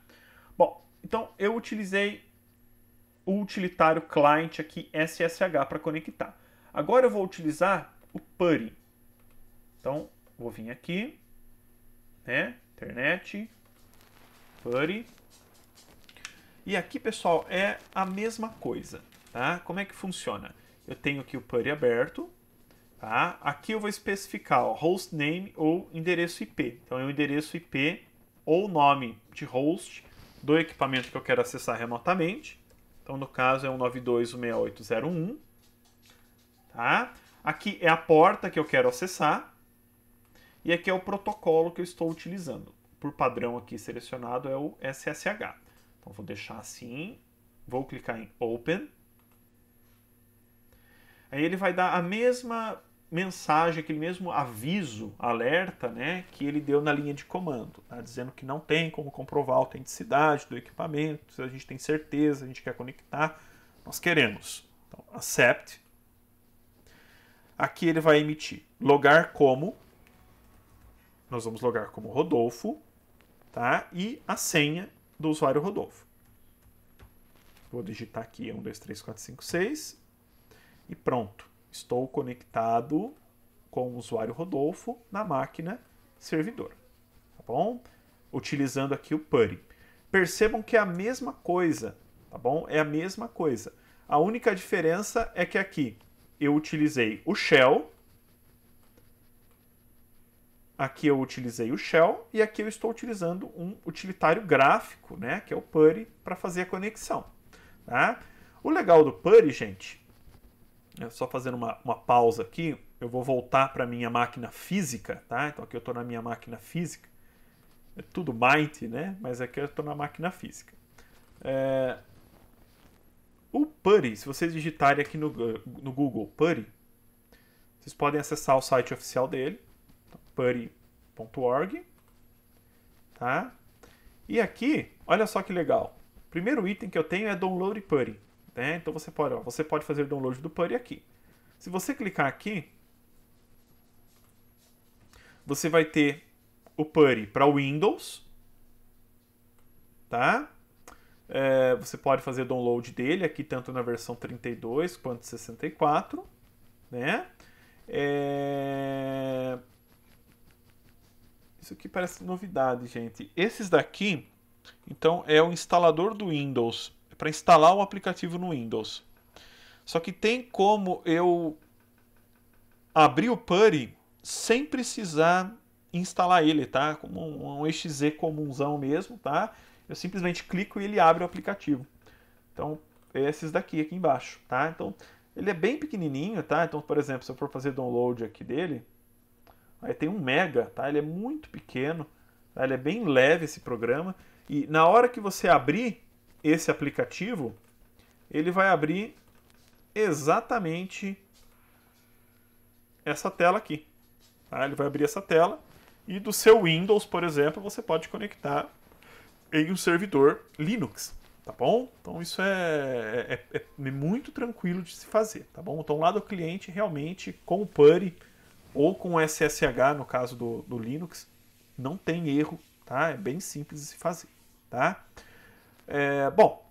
Bom, então eu utilizei o utilitário client aqui SSH para conectar. Agora eu vou utilizar o PuTTY. Então, vou vir aqui, né? Internet, PuTTY. E aqui, pessoal, é a mesma coisa, tá? Como é que funciona? Eu tenho aqui o PuTTY aberto, tá? Aqui eu vou especificar ó, name ou endereço IP. Então, é o endereço IP ou nome de host do equipamento que eu quero acessar remotamente. Então, no caso, é 192.168.01. Tá? Aqui é a porta que eu quero acessar. E aqui é o protocolo que eu estou utilizando. Por padrão aqui selecionado é o SSH. Então, vou deixar assim. Vou clicar em Open. Aí ele vai dar a mesma mensagem, aquele mesmo aviso, alerta, né, que ele deu na linha de comando, tá? dizendo que não tem como comprovar a autenticidade do equipamento, se a gente tem certeza, a gente quer conectar, nós queremos. Então, accept. Aqui ele vai emitir logar como, nós vamos logar como Rodolfo, tá? E a senha do usuário Rodolfo. Vou digitar aqui 1, 2, 3, 4, 5, 6 e pronto. Estou conectado com o usuário Rodolfo na máquina servidor, tá bom? Utilizando aqui o PuTTY. Percebam que é a mesma coisa, tá bom? É a mesma coisa. A única diferença é que aqui eu utilizei o shell, aqui eu utilizei o shell e aqui eu estou utilizando um utilitário gráfico, né, que é o PuTTY, para fazer a conexão, tá? O legal do PuTTY, gente, né, só fazendo uma, uma pausa aqui, eu vou voltar para minha máquina física, tá? Então aqui eu estou na minha máquina física. É tudo might né? Mas aqui eu estou na máquina física. É... O PuTTY, se vocês digitarem aqui no, eh, no Google PuTTY, vocês podem acessar o site oficial dele, então, PuTTY.org, tá? E aqui, olha só que legal. O primeiro item que eu tenho é Download PuTTY. Né? Então você pode, ó, você pode fazer o download do PuTTY aqui. Se você clicar aqui, você vai ter o PuTTY para Windows, tá? É, você pode fazer download dele aqui tanto na versão 32 quanto 64, né? É... Isso aqui parece novidade, gente. Esses daqui, então, é o instalador do Windows para instalar o aplicativo no Windows. Só que tem como eu abrir o PuTTY sem precisar instalar ele, tá? Como um, um exe comunzão mesmo, tá? Eu simplesmente clico e ele abre o aplicativo. Então, é esses daqui aqui embaixo, tá? Então, ele é bem pequenininho, tá? Então, por exemplo, se eu for fazer download aqui dele, aí tem um mega, tá? Ele é muito pequeno, tá? ele é bem leve esse programa. E na hora que você abrir, esse aplicativo, ele vai abrir exatamente essa tela aqui. Tá? Ele vai abrir essa tela e do seu Windows, por exemplo, você pode conectar em um servidor Linux, tá bom? Então isso é, é, é, é muito tranquilo de se fazer, tá bom? Então lá do cliente realmente com o PuRI ou com o SSH, no caso do, do Linux, não tem erro, tá? É bem simples de se fazer, tá? É, bom,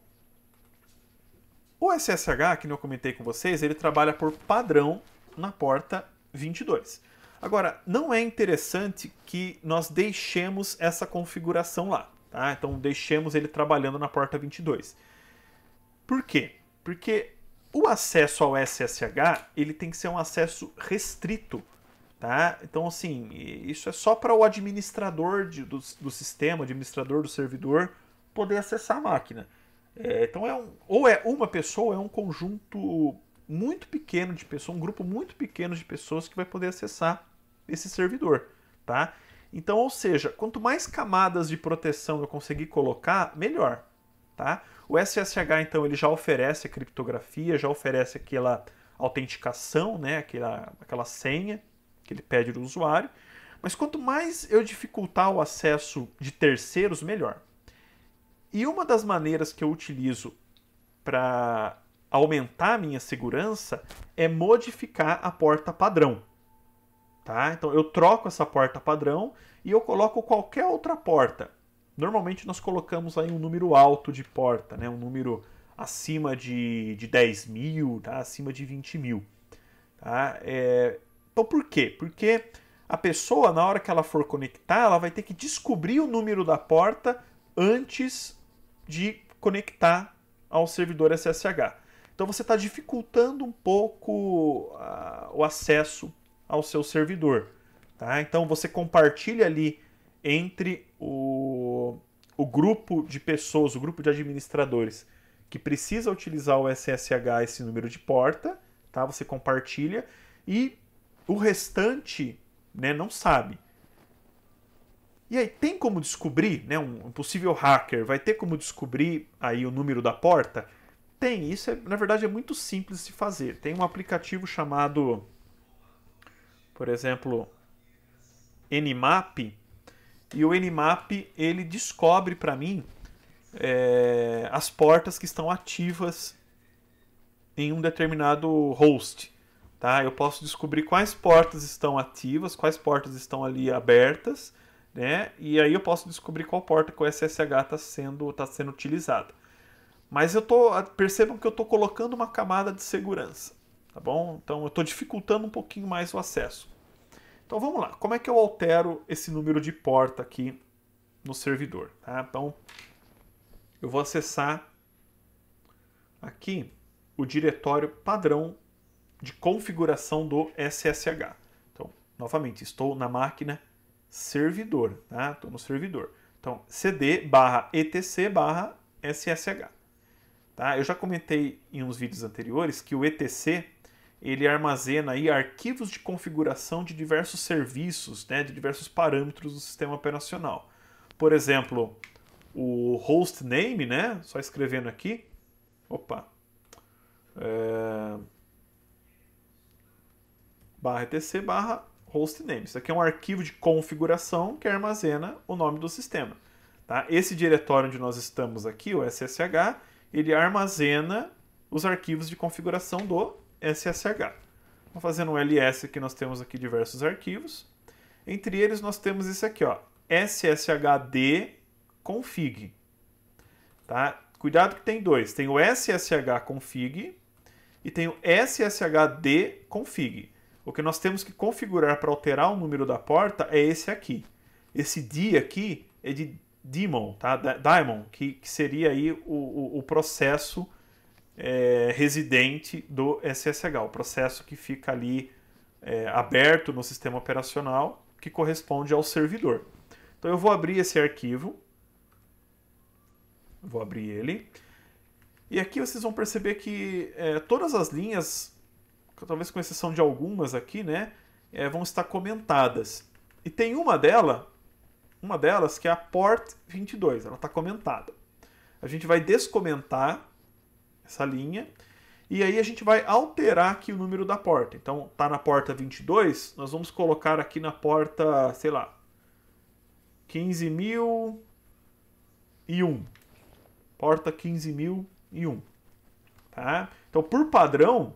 o SSH, que eu comentei com vocês, ele trabalha por padrão na porta 22. Agora, não é interessante que nós deixemos essa configuração lá, tá? Então, deixemos ele trabalhando na porta 22. Por quê? Porque o acesso ao SSH, ele tem que ser um acesso restrito, tá? Então, assim, isso é só para o administrador de, do, do sistema, administrador do servidor, poder acessar a máquina. É, então é um, ou é uma pessoa, é um conjunto muito pequeno de pessoas, um grupo muito pequeno de pessoas que vai poder acessar esse servidor, tá? Então, ou seja, quanto mais camadas de proteção eu conseguir colocar, melhor, tá? O SSH então ele já oferece a criptografia, já oferece aquela autenticação, né, aquela, aquela senha que ele pede do usuário. Mas quanto mais eu dificultar o acesso de terceiros, melhor. E uma das maneiras que eu utilizo para aumentar a minha segurança é modificar a porta padrão. Tá? Então eu troco essa porta padrão e eu coloco qualquer outra porta. Normalmente nós colocamos aí um número alto de porta, né? um número acima de, de 10 mil, tá? acima de 20 mil. Tá? É... Então por quê? Porque a pessoa, na hora que ela for conectar, ela vai ter que descobrir o número da porta antes de conectar ao servidor SSH. Então você está dificultando um pouco uh, o acesso ao seu servidor. Tá? Então você compartilha ali entre o, o grupo de pessoas, o grupo de administradores que precisa utilizar o SSH esse número de porta, tá? Você compartilha e o restante, né, não sabe. E aí, tem como descobrir, né? Um, possível hacker vai ter como descobrir aí o número da porta? Tem, isso é, na verdade é muito simples de fazer. Tem um aplicativo chamado, por exemplo, Nmap, e o Nmap ele descobre para mim é, as portas que estão ativas em um determinado host. Tá? Eu posso descobrir quais portas estão ativas, quais portas estão ali abertas né? E aí eu posso descobrir qual porta que o SSH está sendo, tá sendo utilizada. Mas eu tô, percebam que eu estou colocando uma camada de segurança, tá bom? Então eu estou dificultando um pouquinho mais o acesso. Então vamos lá, como é que eu altero esse número de porta aqui no servidor? Tá? Então eu vou acessar aqui o diretório padrão de configuração do SSH. Então, novamente, estou na máquina servidor, tá? Estou no servidor. Então, cd barra etc barra ssh. Tá? Eu já comentei em uns vídeos anteriores que o etc ele armazena aí arquivos de configuração de diversos serviços, né, de diversos parâmetros do sistema operacional. Por exemplo, o hostname, né, só escrevendo aqui, opa, é, barra etc barra hostname. Isso aqui é um arquivo de configuração que armazena o nome do sistema. Tá? Esse diretório onde nós estamos aqui, o SSH, ele armazena os arquivos de configuração do SSH. Vamos fazer um ls aqui, nós temos aqui diversos arquivos. Entre eles, nós temos isso aqui, ó, sshd config. Tá? Cuidado que tem dois. Tem o ssh_config e tem o sshd_config. config. O que nós temos que configurar para alterar o número da porta é esse aqui. Esse D aqui é de daemon, tá? daemon que, que seria aí o, o, o processo é, residente do SSH, o processo que fica ali é, aberto no sistema operacional que corresponde ao servidor. Então eu vou abrir esse arquivo, vou abrir ele, e aqui vocês vão perceber que é, todas as linhas talvez com exceção de algumas aqui, né, é, vão estar comentadas. E tem uma dela, uma delas que é a Port 22, ela está comentada. A gente vai descomentar essa linha e aí a gente vai alterar aqui o número da porta. Então, tá na porta 22, nós vamos colocar aqui na porta, sei lá, 15.001. Porta 15.001, tá? Então, por padrão,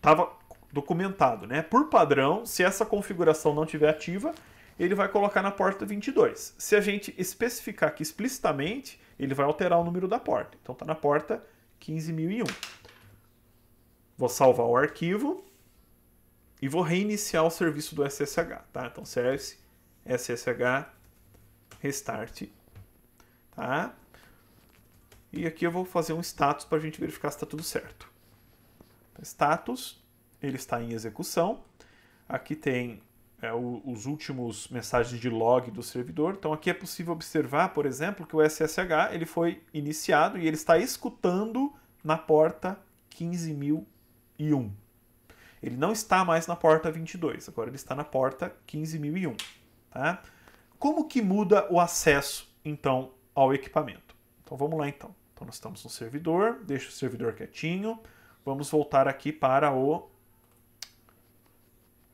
tava documentado, né? Por padrão, se essa configuração não tiver ativa, ele vai colocar na porta 22. Se a gente especificar aqui explicitamente, ele vai alterar o número da porta. Então está na porta 15.001. Vou salvar o arquivo e vou reiniciar o serviço do SSH, tá? Então service ssh restart, tá? E aqui eu vou fazer um status para a gente verificar se está tudo certo. Então, status ele está em execução. Aqui tem é, o, os últimos mensagens de log do servidor. Então aqui é possível observar, por exemplo, que o SSH ele foi iniciado e ele está escutando na porta 15.001. Ele não está mais na porta 22, agora ele está na porta 15.001. Tá? Como que muda o acesso, então, ao equipamento? Então vamos lá, então. Então nós estamos no servidor, deixa o servidor quietinho. Vamos voltar aqui para o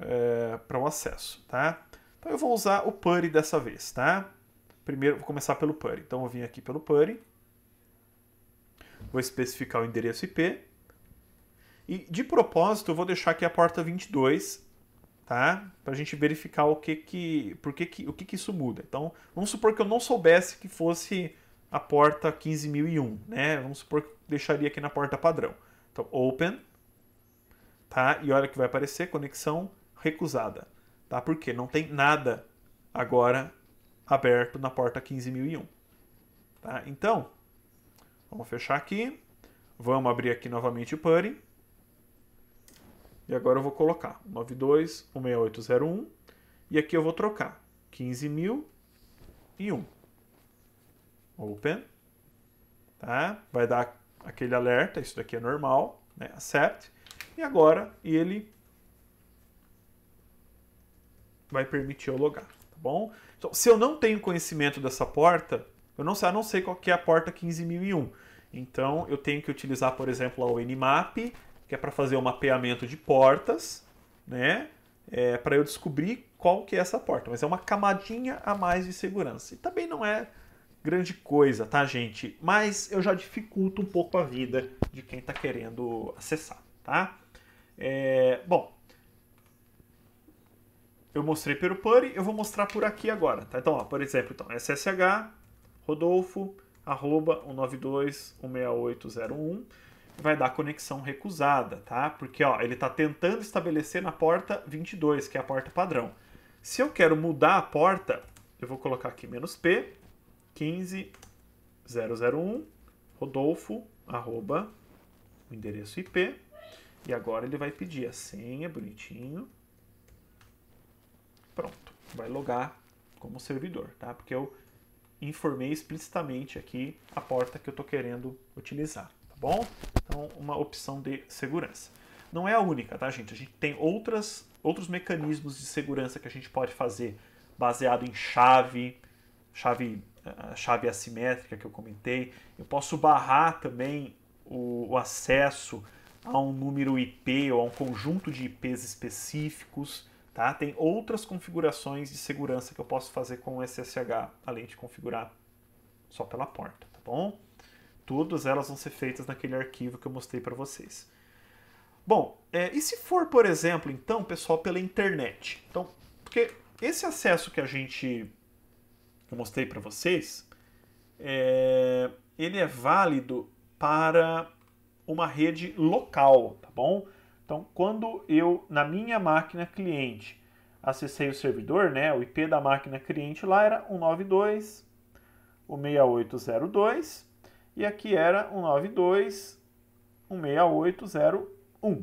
é, para o acesso, tá? Então eu vou usar o PuRI dessa vez, tá? Primeiro, vou começar pelo PuRI. Então eu vim aqui pelo PuRI, vou especificar o endereço IP, e de propósito eu vou deixar aqui a porta 22, tá? Para a gente verificar o que que, por que que, o que que isso muda. Então, vamos supor que eu não soubesse que fosse a porta 15001, né? Vamos supor que eu deixaria aqui na porta padrão. Então, open, tá? E olha que vai aparecer conexão recusada, tá? Porque não tem nada agora aberto na porta 15.001, tá? Então, vamos fechar aqui, vamos abrir aqui novamente o PuTTY, e agora eu vou colocar 92.16801, e aqui eu vou trocar 15.001, open, tá? Vai dar aquele alerta, isso daqui é normal, né? accept, e agora ele vai permitir eu logar, tá bom? Então, se eu não tenho conhecimento dessa porta, eu não sei, eu não sei qual que é a porta 15001. Então, eu tenho que utilizar, por exemplo, a Nmap, que é para fazer o um mapeamento de portas, né? É, para eu descobrir qual que é essa porta. Mas é uma camadinha a mais de segurança. E também não é grande coisa, tá, gente? Mas eu já dificulto um pouco a vida de quem está querendo acessar, tá? É, bom, eu mostrei pelo Puri, eu vou mostrar por aqui agora, tá? Então, ó, por exemplo, então, SSH, Rodolfo, arroba 192.168.01, vai dar conexão recusada, tá? Porque, ó, ele está tentando estabelecer na porta 22, que é a porta padrão. Se eu quero mudar a porta, eu vou colocar aqui menos "-p", 15001, rodolfo, arroba, o endereço IP, e agora ele vai pedir a senha, bonitinho, Pronto, vai logar como servidor, tá? Porque eu informei explicitamente aqui a porta que eu estou querendo utilizar, tá bom? Então, uma opção de segurança. Não é a única, tá, gente? A gente tem outras, outros mecanismos de segurança que a gente pode fazer baseado em chave, chave, eh, chave assimétrica que eu comentei. Eu posso barrar também o, o acesso a um número IP ou a um conjunto de IPs específicos. Tá? Tem outras configurações de segurança que eu posso fazer com o SSH, além de configurar só pela porta, tá bom? Todas elas vão ser feitas naquele arquivo que eu mostrei para vocês. Bom, é, e se for, por exemplo, então, pessoal, pela internet? Então, porque esse acesso que a gente eu mostrei para vocês, é, ele é válido para uma rede local, tá bom? Então, quando eu, na minha máquina cliente, acessei o servidor, né, o IP da máquina cliente lá era 192, o 6802, e aqui era 192, 16801,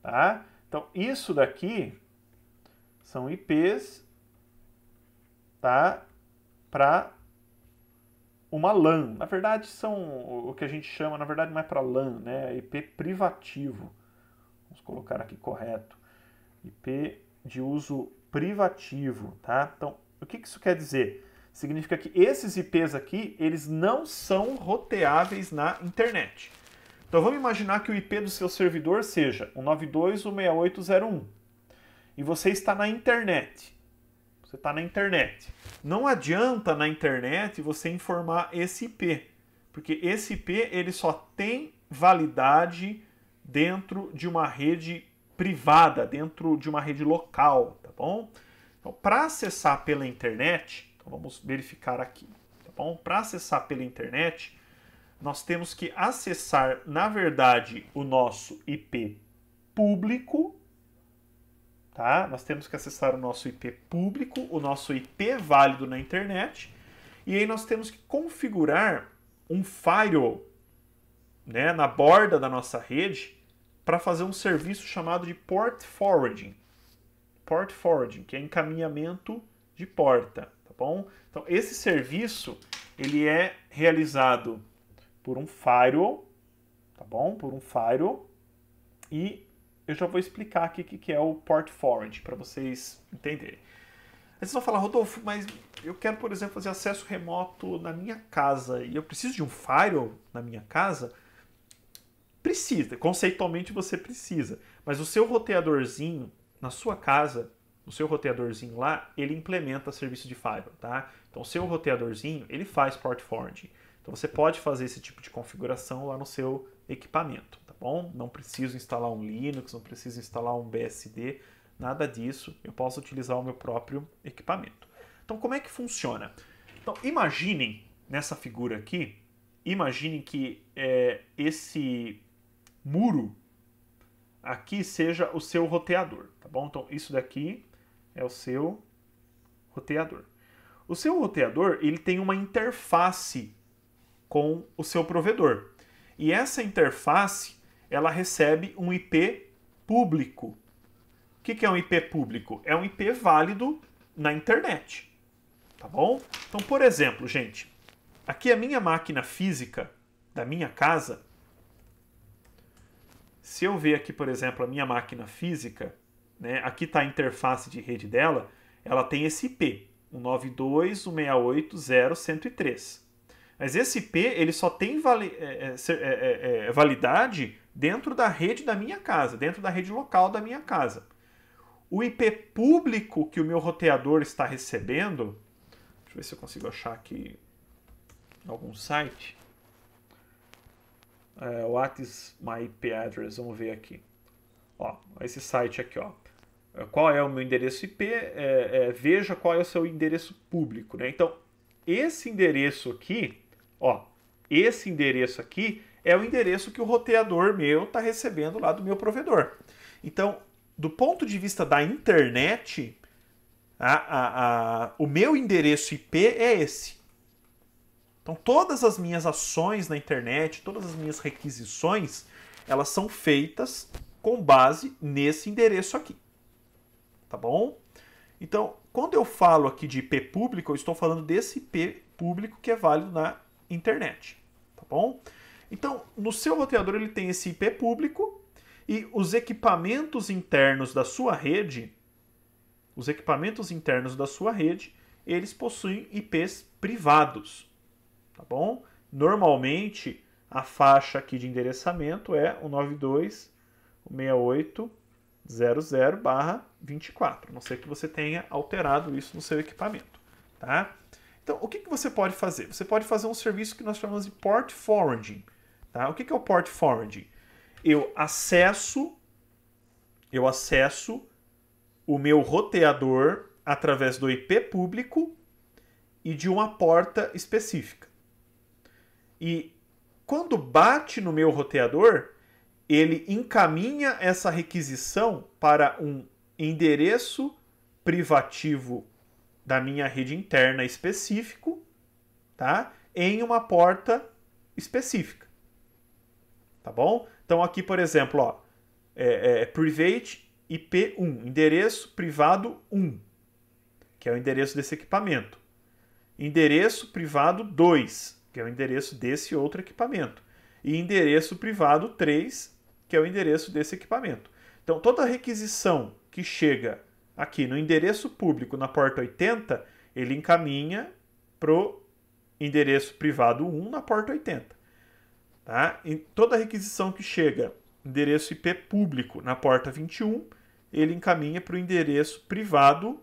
tá? Então, isso daqui são IPs, tá? Para uma LAN. Na verdade, são o que a gente chama, na verdade, não é para LAN, né? É IP privativo colocar aqui correto, IP de uso privativo, tá? Então, o que, isso quer dizer? Significa que esses IPs aqui, eles não são roteáveis na internet. Então vamos imaginar que o IP do seu servidor seja 192.168.01 e você está na internet. Você está na internet. Não adianta na internet você informar esse IP, porque esse IP ele só tem validade dentro de uma rede privada, dentro de uma rede local, tá bom? Então, para acessar pela internet, então vamos verificar aqui, tá bom? Para acessar pela internet, nós temos que acessar, na verdade, o nosso IP público, tá? Nós temos que acessar o nosso IP público, o nosso IP válido na internet, e aí nós temos que configurar um firewall, né, na borda da nossa rede, para fazer um serviço chamado de port forwarding. Port forwarding, que é encaminhamento de porta, tá bom? Então esse serviço ele é realizado por um firewall, tá bom? Por um firewall e eu já vou explicar aqui o que, é o port forward para vocês entenderem. Aí vocês vão falar, Rodolfo, mas eu quero, por exemplo, fazer acesso remoto na minha casa e eu preciso de um firewall na minha casa? Precisa, conceitualmente você precisa. Mas o seu roteadorzinho na sua casa, o seu roteadorzinho lá, ele implementa serviço de firewall, tá? Então o seu roteadorzinho, ele faz port forwarding. Então você pode fazer esse tipo de configuração lá no seu equipamento, tá bom? Não preciso instalar um Linux, não preciso instalar um BSD, nada disso. Eu posso utilizar o meu próprio equipamento. Então como é que funciona? Então imaginem nessa figura aqui, imaginem que é, esse muro aqui seja o seu roteador, tá bom? Então isso daqui é o seu roteador. O seu roteador, ele tem uma interface com o seu provedor. E essa interface, ela recebe um IP público. O que é um IP público? É um IP válido na internet, tá bom? Então, por exemplo, gente, aqui a é minha máquina física da minha casa, se eu ver aqui, por exemplo, a minha máquina física, né, aqui está a interface de rede dela, ela tem esse IP, 192.168.0.103. Mas esse IP ele só tem vali é é, é, é, é, validade dentro da rede da minha casa, dentro da rede local da minha casa. O IP público que o meu roteador está recebendo, deixa eu ver se eu consigo achar aqui algum site. É, what is my IP address? Vamos ver aqui. Ó, esse site aqui, ó. É, qual é o meu endereço IP? É, é, veja qual é o seu endereço público, né? Então, esse endereço aqui, ó, esse endereço aqui é o endereço que o roteador meu está recebendo lá do meu provedor. Então, do ponto de vista da internet, a, a, a, o meu endereço IP é esse. Então todas as minhas ações na internet, todas as minhas requisições, elas são feitas com base nesse endereço aqui. Tá bom? Então, quando eu falo aqui de IP público, eu estou falando desse IP público que é válido na internet, tá bom? Então, no seu roteador ele tem esse IP público e os equipamentos internos da sua rede, os equipamentos internos da sua rede, eles possuem IPs privados tá bom? Normalmente a faixa aqui de endereçamento é o 926800/24, não sei que você tenha alterado isso no seu equipamento, tá? Então, o que, que você pode fazer? Você pode fazer um serviço que nós chamamos de port forwarding. Tá? O que, que é o port forwarding? Eu acesso, eu acesso o meu roteador através do IP público e de uma porta específica. E quando bate no meu roteador, ele encaminha essa requisição para um endereço privativo da minha rede interna específico, tá? Em uma porta específica. Tá bom? Então aqui, por exemplo, ó, é, é, é private IP1, endereço privado 1, que é o endereço desse equipamento. Endereço privado 2, que é o endereço desse outro equipamento, e endereço privado 3, que é o endereço desse equipamento. Então, toda requisição que chega aqui no endereço público na porta 80, ele encaminha para o endereço privado 1 na porta 80. Tá? E toda requisição que chega endereço IP público na porta 21, ele encaminha para o endereço privado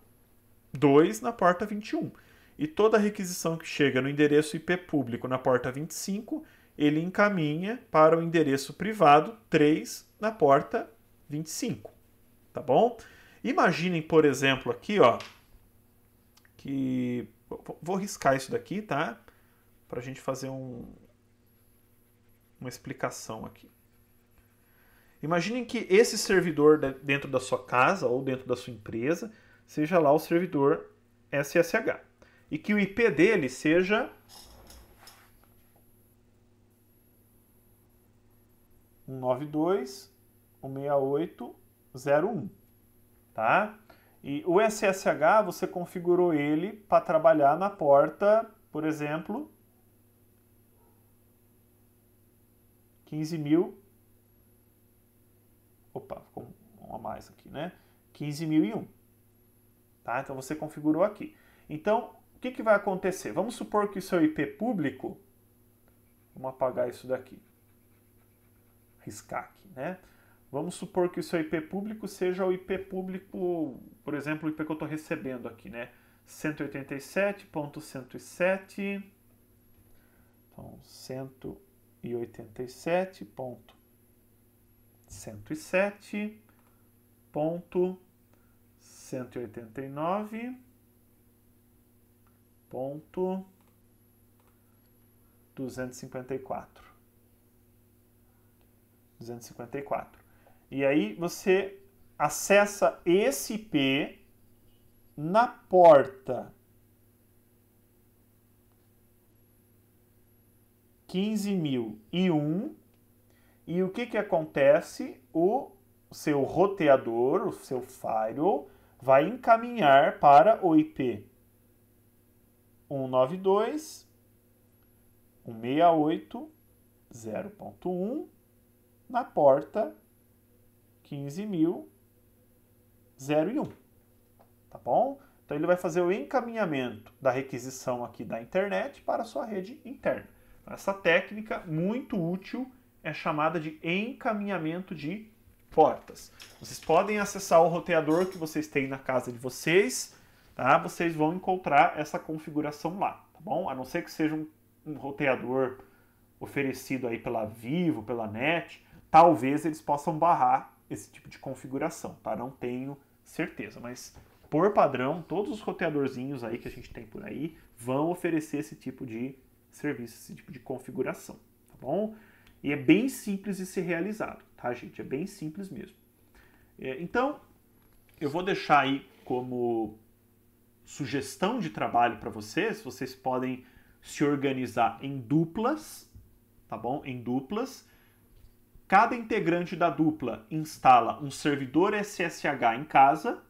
2 na porta 21 e toda requisição que chega no endereço IP público na porta 25, ele encaminha para o endereço privado 3 na porta 25, tá bom? Imaginem, por exemplo, aqui, ó, que vou riscar isso daqui, tá? Para a gente fazer um, uma explicação aqui. Imaginem que esse servidor dentro da sua casa ou dentro da sua empresa seja lá o servidor SSH e que o IP dele seja 192.168.01, tá? E o SSH você configurou ele para trabalhar na porta, por exemplo, 15.000 mil. Opa, ficou um a mais aqui, né? 15.001. Tá? Então você configurou aqui. Então, que, que vai acontecer? Vamos supor que o seu IP público. Vamos apagar isso daqui. Riscar aqui, né? Vamos supor que o seu IP público seja o IP público, por exemplo, o IP que eu estou recebendo aqui, né? 187.107. Então, 187.107.189 ponto 254. 254. E aí você acessa esse IP na porta 15.001 e o que, que acontece? O seu roteador, o seu firewall, vai encaminhar para o IP 192, 168, 0.1, na porta 15.001. e Tá bom? Então ele vai fazer o encaminhamento da requisição aqui da internet para a sua rede interna. Então, essa técnica muito útil é chamada de encaminhamento de portas. Vocês podem acessar o roteador que vocês têm na casa de vocês tá? vocês vão encontrar essa configuração lá, tá bom? A não ser que seja um, um roteador oferecido aí pela Vivo, pela NET, talvez eles possam barrar esse tipo de configuração, tá? Não tenho certeza, mas por padrão, todos os roteadorzinhos aí que a gente tem por aí vão oferecer esse tipo de serviço, esse tipo de configuração, tá bom? E é bem simples de ser realizado, tá, gente? É bem simples mesmo. É, então, eu vou deixar aí como sugestão de trabalho para vocês, vocês podem se organizar em duplas, tá bom? Em duplas. Cada integrante da dupla instala um servidor SSH em casa,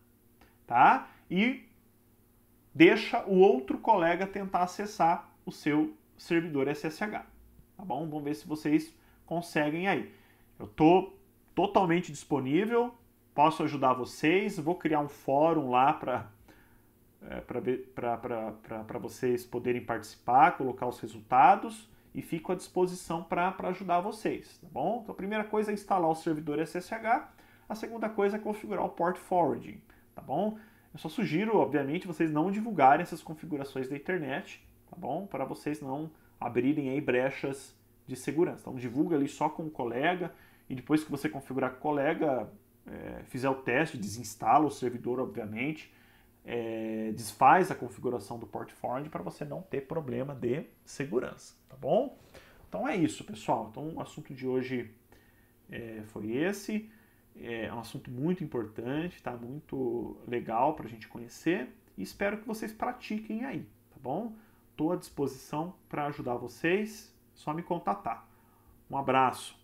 tá? E deixa o outro colega tentar acessar o seu servidor SSH, tá bom? Vamos ver se vocês conseguem aí. Eu tô totalmente disponível, posso ajudar vocês, vou criar um fórum lá para é, para vocês poderem participar, colocar os resultados e fico à disposição para ajudar vocês, tá bom? Então a primeira coisa é instalar o servidor SSH, a segunda coisa é configurar o port forwarding, tá bom? Eu só sugiro, obviamente, vocês não divulgarem essas configurações da internet, tá bom? Para vocês não abrirem aí brechas de segurança. Então divulga ali só com o colega e depois que você configurar com o colega, é, fizer o teste, desinstala o servidor, obviamente, é, desfaz a configuração do port forward para você não ter problema de segurança, tá bom? Então é isso, pessoal. Então o assunto de hoje é, foi esse. É um assunto muito importante, tá? Muito legal para a gente conhecer. E espero que vocês pratiquem aí, tá bom? Estou à disposição para ajudar vocês. Só me contatar. Um abraço.